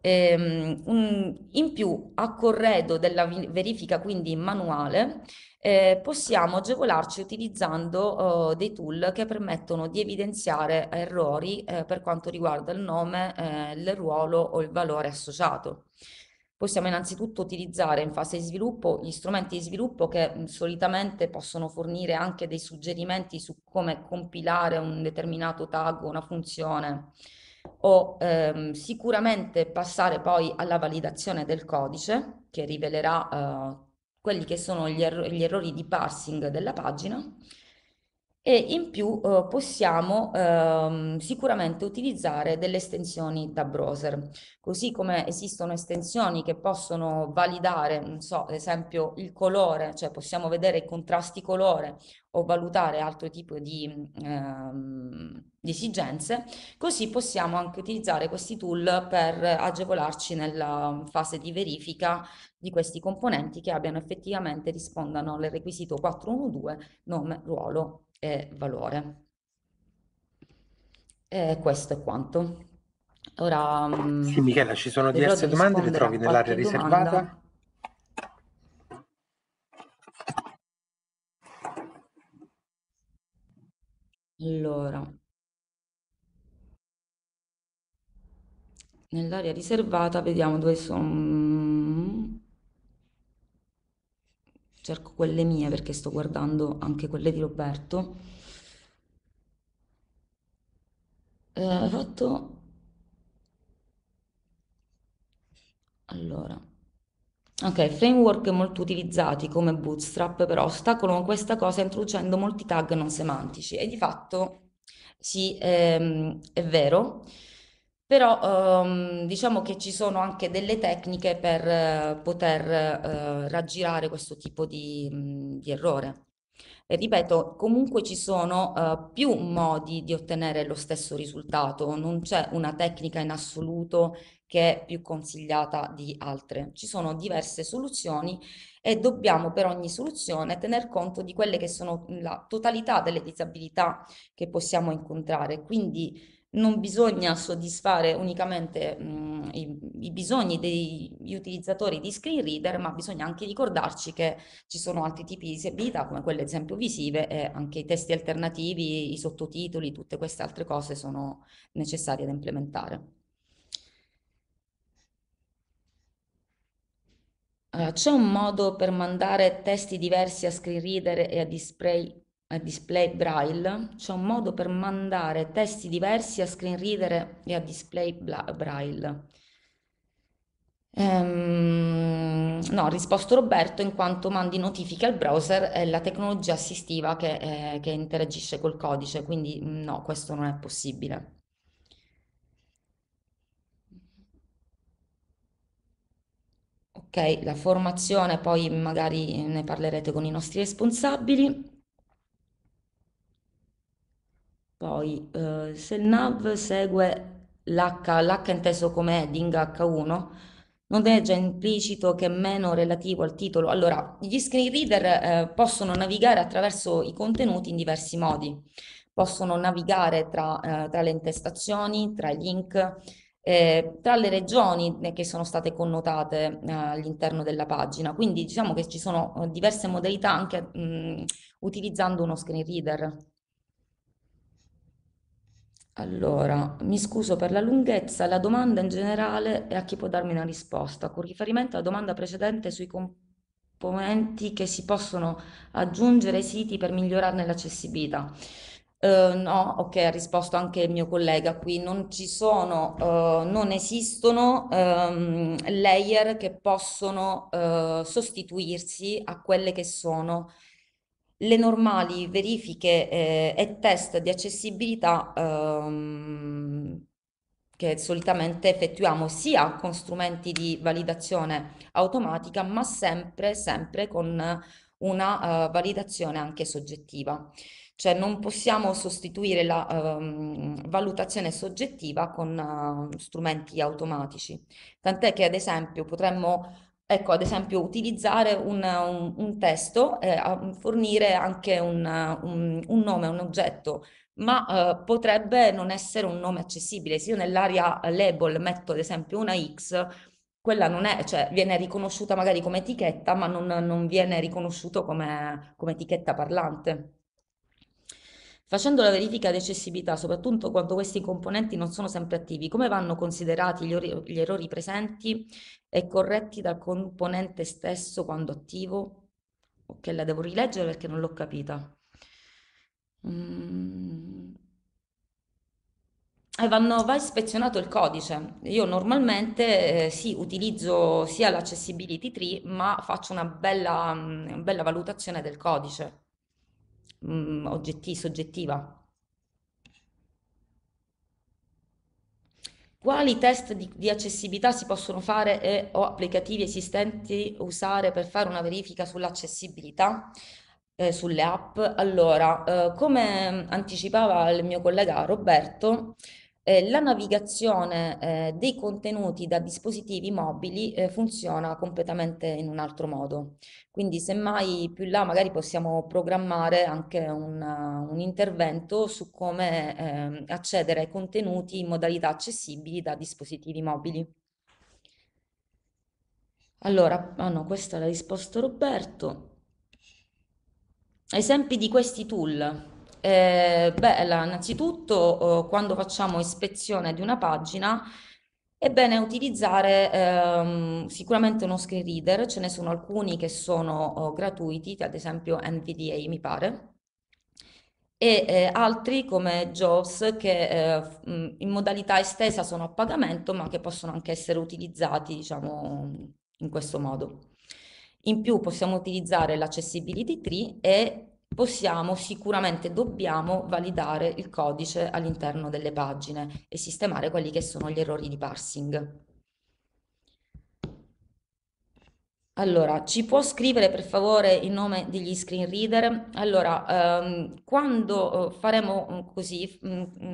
Ehm, un, in più, a corredo della verifica quindi manuale, eh, possiamo agevolarci utilizzando eh, dei tool che permettono di evidenziare errori eh, per quanto riguarda il nome, eh, il ruolo o il valore associato. Possiamo innanzitutto utilizzare in fase di sviluppo gli strumenti di sviluppo che mh, mm, solitamente possono fornire anche dei suggerimenti su come compilare un determinato tag o una funzione o ehm, sicuramente passare poi alla validazione del codice che rivelerà eh, quelli che sono gli, erro- gli errori di parsing della pagina e in più eh, possiamo ehm, sicuramente utilizzare delle estensioni da browser, così come esistono estensioni che possono validare, non so, ad esempio il colore, cioè possiamo vedere i contrasti colore o valutare altro tipo di, ehm, di esigenze, così possiamo anche utilizzare questi tool per agevolarci nella fase di verifica di questi componenti che abbiano effettivamente rispondano al requisito 412 nome, ruolo e valore. E questo è quanto. Ora, mm, sì, Michela, ci sono diverse domande, le trovi nell'area riservata. Allora, nell'area riservata vediamo dove sono cerco quelle mie perché sto guardando anche quelle di Roberto. Eh, fatto... Allora, ok, framework molto utilizzati come Bootstrap però ostacolano questa cosa introducendo molti tag non semantici e di fatto sì, ehm, è vero. Però ehm, diciamo che ci sono anche delle tecniche per eh, poter eh, raggirare questo tipo di, mm, di errore. E ripeto, comunque ci sono eh, più modi di ottenere lo stesso risultato, non c'è una tecnica in assoluto che è più consigliata di altre. Ci sono diverse soluzioni e dobbiamo per ogni soluzione tener conto di quelle che sono la totalità delle disabilità che possiamo incontrare. Quindi non bisogna soddisfare unicamente mh, i, i, bisogni degli utilizzatori di screen reader, ma bisogna anche ricordarci che ci sono altri tipi di disabilità, come quelle ad esempio visive, e anche i testi alternativi, i sottotitoli, tutte queste altre cose sono necessarie da implementare. Allora, c'è un modo per mandare testi diversi a screen reader e a display a display braille, c'è un modo per mandare testi diversi a screen reader e a display braille. Ehm, no, ha risposto Roberto in quanto mandi notifiche al browser è la tecnologia assistiva che, eh, che interagisce col codice, quindi mm, no, questo non è possibile. Ok, la formazione poi magari ne parlerete con i nostri responsabili. Poi, eh, se il NAV segue l'H, l'H inteso come heading H1, non è già implicito che è meno relativo al titolo? Allora, gli screen reader eh, possono navigare attraverso i contenuti in diversi modi. Possono navigare tra, eh, tra le intestazioni, tra i link, eh, tra le regioni eh, che sono state connotate eh, all'interno della pagina. Quindi diciamo che ci sono eh, diverse modalità anche mh, mm, utilizzando uno screen reader. Allora, mi scuso per la lunghezza, la domanda in generale è a chi può darmi una risposta, con riferimento alla domanda precedente sui componenti che si possono aggiungere ai siti per migliorarne l'accessibilità. Uh, no, ok, ha risposto anche il mio collega qui, non ci sono, uh, non esistono um, layer che possono uh, sostituirsi a quelle che sono le normali verifiche eh, e test di accessibilità ehm, che solitamente effettuiamo sia con strumenti di validazione automatica, ma sempre, sempre con una uh, validazione anche soggettiva. Cioè non possiamo sostituire la um, valutazione soggettiva con uh, strumenti automatici. Tant'è che ad esempio potremmo Ecco, ad esempio, utilizzare un, un, un testo, eh, fornire anche un, un, nome, un oggetto, ma eh, potrebbe non essere un nome accessibile. Se io nell'area label metto ad esempio una X, quella non è, cioè viene riconosciuta magari come etichetta, ma non, non viene riconosciuto come, come etichetta parlante. Facendo la verifica di accessibilità, soprattutto quando questi componenti non sono sempre attivi, come vanno considerati gli, or- gli errori presenti e corretti dal componente stesso quando attivo? Ok, la devo rileggere perché non l'ho capita. Mm. E eh, vanno, va ispezionato il codice. Io normalmente eh, sì, utilizzo sia l'accessibility tree, ma faccio una bella, mm, una bella valutazione del codice mh, mm, oggetti, soggettiva. Quali test di, di, accessibilità si possono fare e, o applicativi esistenti usare per fare una verifica sull'accessibilità eh, sulle app? Allora, eh, come anticipava il mio collega Roberto, eh, la navigazione eh, dei contenuti da dispositivi mobili eh, funziona completamente in un altro modo. Quindi semmai più là magari possiamo programmare anche una, un intervento su come ehm, accedere ai contenuti in modalità accessibili da dispositivi mobili. Allora, ah no, questa l'ha risposto Roberto. Esempi di questi tool eh, beh, innanzitutto eh, quando facciamo ispezione di una pagina è bene utilizzare ehm, sicuramente uno screen reader, ce ne sono alcuni che sono oh, gratuiti, ad esempio NVDA mi pare, e eh, altri come JOS che eh, mm, in modalità estesa sono a pagamento ma che possono anche essere utilizzati diciamo in questo modo. In più possiamo utilizzare l'accessibility tree e possiamo sicuramente dobbiamo validare il codice all'interno delle pagine e sistemare quelli che sono gli errori di parsing. Allora, ci può scrivere per favore il nome degli screen reader? Allora, ehm, quando eh, faremo mm, così, mh, mm, mh,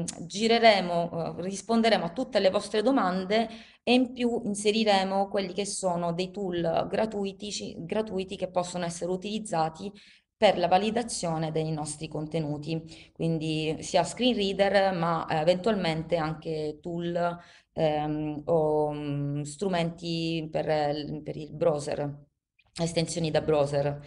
mm, gireremo, eh, risponderemo a tutte le vostre domande e in più inseriremo quelli che sono dei tool gratuiti, gratuiti che possono essere utilizzati per la validazione dei nostri contenuti, quindi sia screen reader ma eh, eventualmente anche tool ehm, o um, strumenti per, per il browser, estensioni da browser.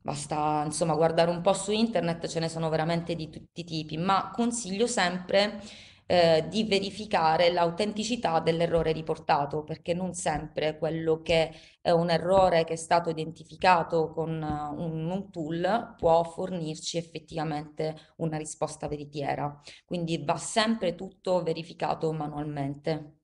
Basta insomma guardare un po' su internet, ce ne sono veramente di tutti i tipi, ma consiglio sempre eh, di verificare l'autenticità dell'errore riportato, perché non sempre quello che è un errore che è stato identificato con eh, un, un tool può fornirci effettivamente una risposta veritiera. Quindi va sempre tutto verificato manualmente.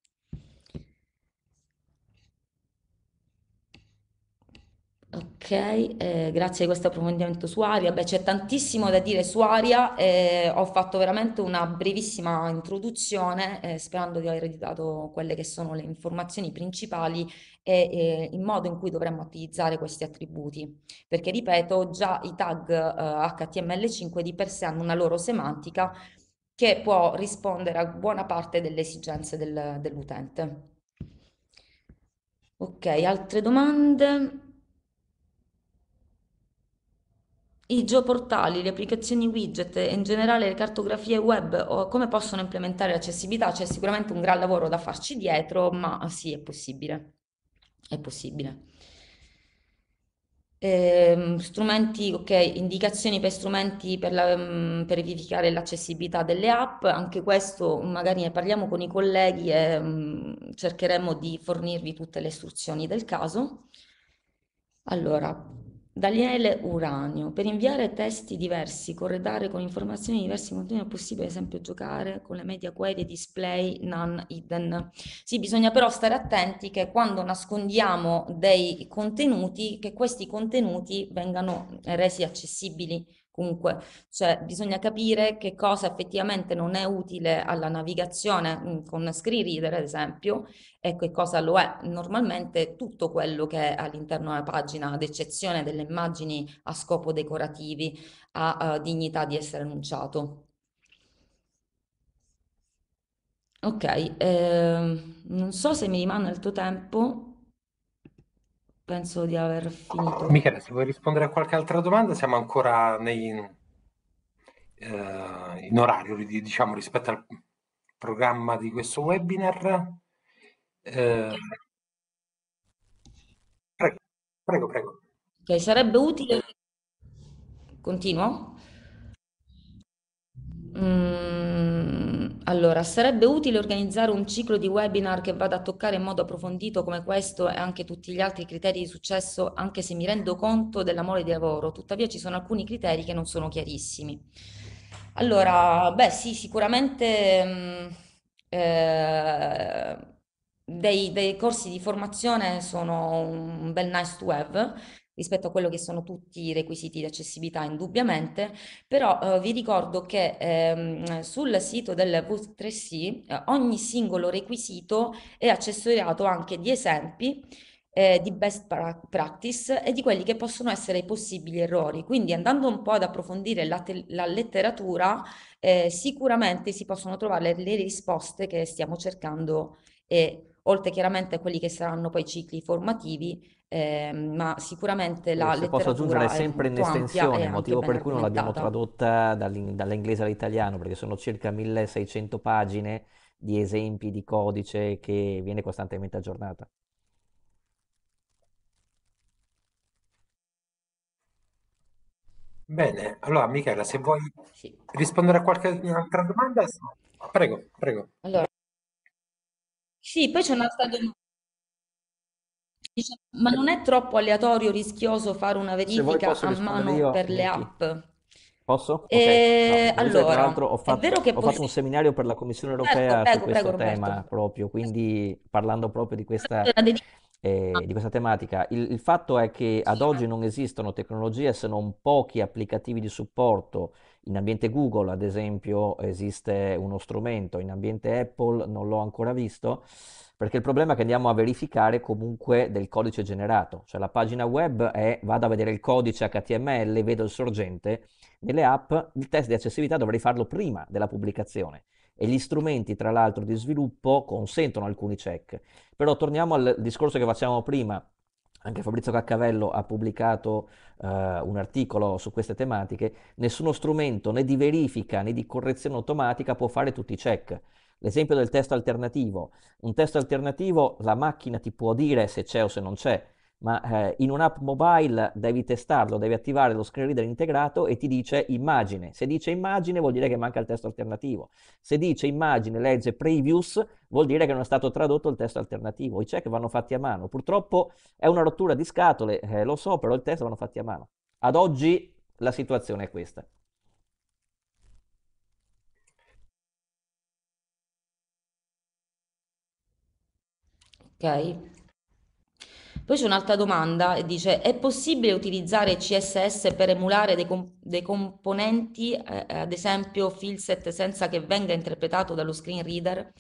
Ok, eh, grazie di questo approfondimento su Aria. Beh, c'è tantissimo da dire su Aria. Eh, ho fatto veramente una brevissima introduzione, eh, sperando di aver dato quelle che sono le informazioni principali e il modo in cui dovremmo utilizzare questi attributi. Perché, ripeto, già i tag HTML5 eh, di per sé hanno una loro semantica che può rispondere a buona parte delle esigenze del, dell'utente. Ok, altre domande? i geoportali, le applicazioni widget e in generale le cartografie web, come possono implementare l'accessibilità? C'è sicuramente un gran lavoro da farci dietro, ma sì, è possibile. È possibile. Eh, strumenti, ok, indicazioni per strumenti per, la, mm, per verificare l'accessibilità delle app, anche questo magari ne parliamo con i colleghi e mm, cercheremo di fornirvi tutte le istruzioni del caso. Allora, Daniele Uranio, per inviare testi diversi, corredare con informazioni di diversi contenuti è possibile, ad esempio, giocare con le media query display non hidden. Sì, bisogna però stare attenti che quando nascondiamo dei contenuti, che questi contenuti vengano resi accessibili Comunque, cioè, bisogna capire che cosa effettivamente non è utile alla navigazione mm, con screen reader, ad esempio, e che cosa lo è. Normalmente tutto quello che è all'interno della pagina, ad eccezione delle immagini a scopo decorativi, ha uh, dignità di essere annunciato. Ok, eh, non so se mi rimane il tuo tempo penso di aver finito. Michele, se vuoi rispondere a qualche altra domanda, siamo ancora nei, eh, in orario diciamo, rispetto al programma di questo webinar. Eh, prego, prego, prego. Ok, sarebbe utile... Continuo? Mm allora, sarebbe utile organizzare un ciclo di webinar che vada a toccare in modo approfondito come questo e anche tutti gli altri criteri di successo, anche se mi rendo conto della mole di lavoro, tuttavia ci sono alcuni criteri che non sono chiarissimi. Allora, beh sì, sicuramente mh, mm, eh, dei, dei corsi di formazione sono un bel nice to have, rispetto a quello che sono tutti i requisiti di accessibilità indubbiamente, però eh, vi ricordo che ehm, sul sito del V3C eh, ogni singolo requisito è accessoriato anche di esempi eh, di best practice e di quelli che possono essere i possibili errori. Quindi andando un po' ad approfondire la, la letteratura, eh, sicuramente si possono trovare le, risposte che stiamo cercando e oltre chiaramente a quelli che saranno poi i cicli formativi eh, ma sicuramente la Se posso aggiungere, sempre in estensione, motivo per cui non l'abbiamo tradotta dall'inglese all'italiano, perché sono circa 1600 pagine di esempi di codice che viene costantemente aggiornata. Bene, allora Michela, se vuoi sì. rispondere a qualche altra domanda, prego, prego. Allora, sì, poi c'è un'altra domanda. Dice, ma non è troppo aleatorio, rischioso fare una verifica a mano io, per le app? Posso? E... Eh, no, allora, tra l'altro ho fatto, ho poss- fatto un seminario per la Commissione certo, europea prego, prego, su questo prego, tema Roberto. proprio, quindi parlando proprio di questa, eh, di questa tematica. Il, il, fatto è che ad oggi non esistono tecnologie se non pochi applicativi di supporto in ambiente Google, ad esempio, esiste uno strumento, in ambiente Apple non l'ho ancora visto, perché il problema è che andiamo a verificare comunque del codice generato, cioè la pagina web è vado a vedere il codice HTML, vedo il sorgente, nelle app il test di accessibilità dovrei farlo prima della pubblicazione e gli strumenti tra l'altro di sviluppo consentono alcuni check. Però torniamo al discorso che facevamo prima, anche Fabrizio Caccavello ha pubblicato uh, un articolo su queste tematiche, nessuno strumento né di verifica né di correzione automatica può fare tutti i check. L'esempio del testo alternativo, un testo alternativo la macchina ti può dire se c'è o se non c'è, ma eh, in un'app mobile devi testarlo, devi attivare lo screen reader integrato e ti dice immagine. Se dice immagine vuol dire che manca il testo alternativo. Se dice immagine, legge previous, vuol dire che non è stato tradotto il testo alternativo. I check vanno fatti a mano. Purtroppo è una rottura di scatole, eh, lo so, però il testo vanno fatti a mano. Ad oggi la situazione è questa. Ok. Poi c'è un'altra domanda e dice: è possibile utilizzare CSS per emulare dei, comp- dei componenti, eh, eh, ad esempio filset, senza che venga interpretato dallo screen reader?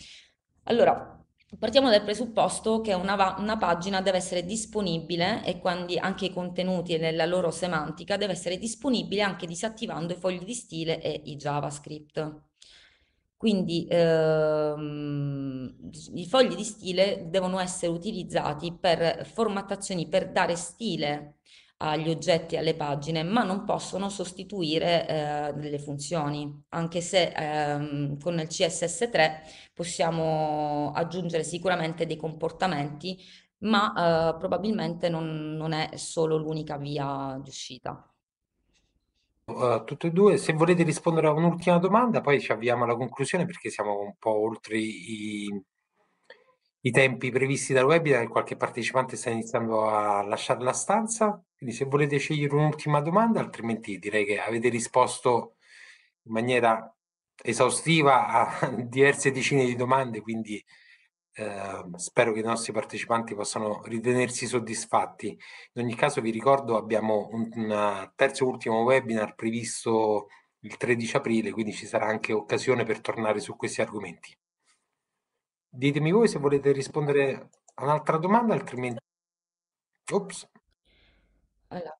Allora, Partiamo dal presupposto che una, una, pagina deve essere disponibile e quindi anche i contenuti e la loro semantica deve essere disponibile anche disattivando i fogli di stile e i JavaScript. Quindi ehm, i fogli di stile devono essere utilizzati per formattazioni, per dare stile agli oggetti e alle pagine, ma non possono sostituire eh, delle funzioni, anche se ehm, con il CSS3 possiamo aggiungere sicuramente dei comportamenti, ma eh, probabilmente non, non è solo l'unica via di uscita a eh, tutte e due. Se volete rispondere a un'ultima domanda, poi ci avviamo alla conclusione perché siamo un po' oltre i, i tempi previsti dal webinar. e Qualche partecipante sta iniziando a lasciare la stanza. Quindi se volete scegliere un'ultima domanda, altrimenti direi che avete risposto in maniera esaustiva a (laughs) diverse decine di domande, quindi eh, spero che i nostri partecipanti possano ritenersi soddisfatti. In ogni caso vi ricordo abbiamo un, un eh, terzo e ultimo webinar previsto il 13 aprile, quindi ci sarà anche occasione per tornare su questi argomenti. Ditemi voi se volete rispondere a un'altra domanda, altrimenti... Ops. Allora,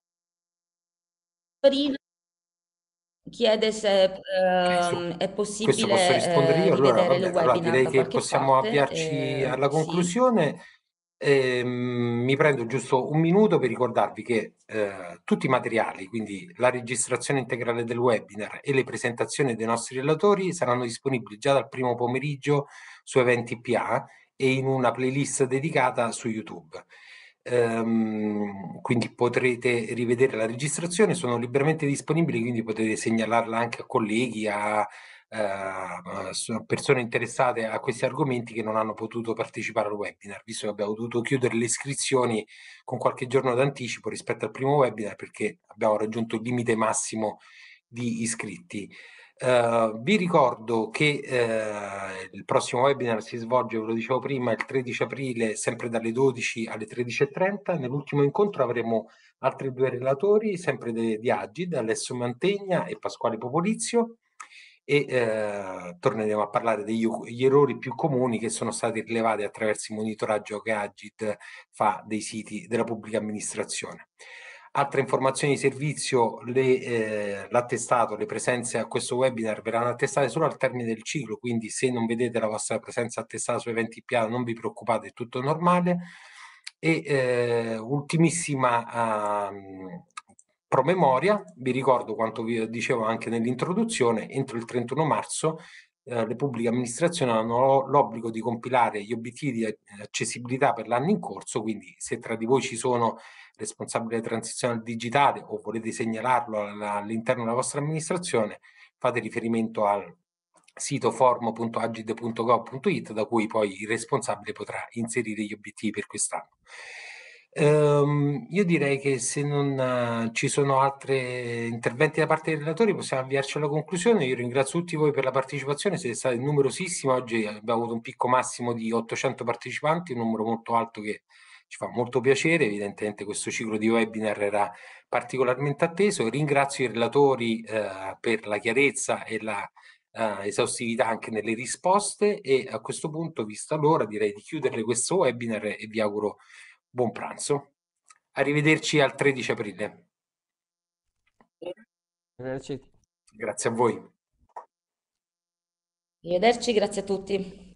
Chiede se ehm, è possibile posso rispondere io? Eh, allora, vabbè, allora direi che possiamo parte, avviarci eh, alla conclusione. Sì. Eh, mi prendo giusto un minuto per ricordarvi che eh, tutti i materiali, quindi la registrazione integrale del webinar e le presentazioni dei nostri relatori saranno disponibili già dal primo pomeriggio su Eventi PA e in una playlist dedicata su YouTube ehm, quindi potrete rivedere la registrazione, sono liberamente disponibili, quindi potete segnalarla anche a colleghi, a, eh, persone interessate a questi argomenti che non hanno potuto partecipare al webinar, visto che abbiamo dovuto chiudere le iscrizioni con qualche giorno d'anticipo rispetto al primo webinar perché abbiamo raggiunto il limite massimo di iscritti. Ehm, vi ricordo che uh, il prossimo webinar si svolge, ve lo dicevo prima, il 13 aprile, sempre dalle 12 alle 13.30. Nell'ultimo incontro avremo altri due relatori, sempre di Agid, Alessio Mantegna e Pasquale Popolizio, e uh, torneremo a parlare degli errori più comuni che sono stati rilevati attraverso il monitoraggio che Agid fa dei siti della pubblica amministrazione. Altre informazioni di servizio, le, eh, l'attestato, le presenze a questo webinar verranno attestate solo al termine del ciclo, quindi se non vedete la vostra presenza attestata su eventi PA non vi preoccupate, è tutto normale. E eh, ultimissima eh, promemoria, vi ricordo quanto vi dicevo anche nell'introduzione, entro il 31 marzo eh, le pubbliche amministrazioni hanno l'obbligo di compilare gli obiettivi di accessibilità per l'anno in corso, quindi se tra di voi ci sono responsabile transizione digitale o volete segnalarlo all'interno della vostra amministrazione, fate riferimento al sito formo.agid.gov.it da cui poi il responsabile potrà inserire gli obiettivi per quest'anno. Um, io direi che se non uh, ci sono altri interventi da parte dei relatori possiamo avviarci alla conclusione. Io ringrazio tutti voi per la partecipazione, siete stati numerosissimi. Oggi abbiamo avuto un picco massimo di 800 partecipanti, un numero molto alto che ci fa molto piacere, evidentemente questo ciclo di webinar era particolarmente atteso. Ringrazio i relatori eh, per la chiarezza e la eh, esaustività anche nelle risposte e a questo punto, vista l'ora, direi di chiudere questo webinar e vi auguro buon pranzo. Arrivederci al 13 aprile. Grazie a voi. Arrivederci, grazie a tutti.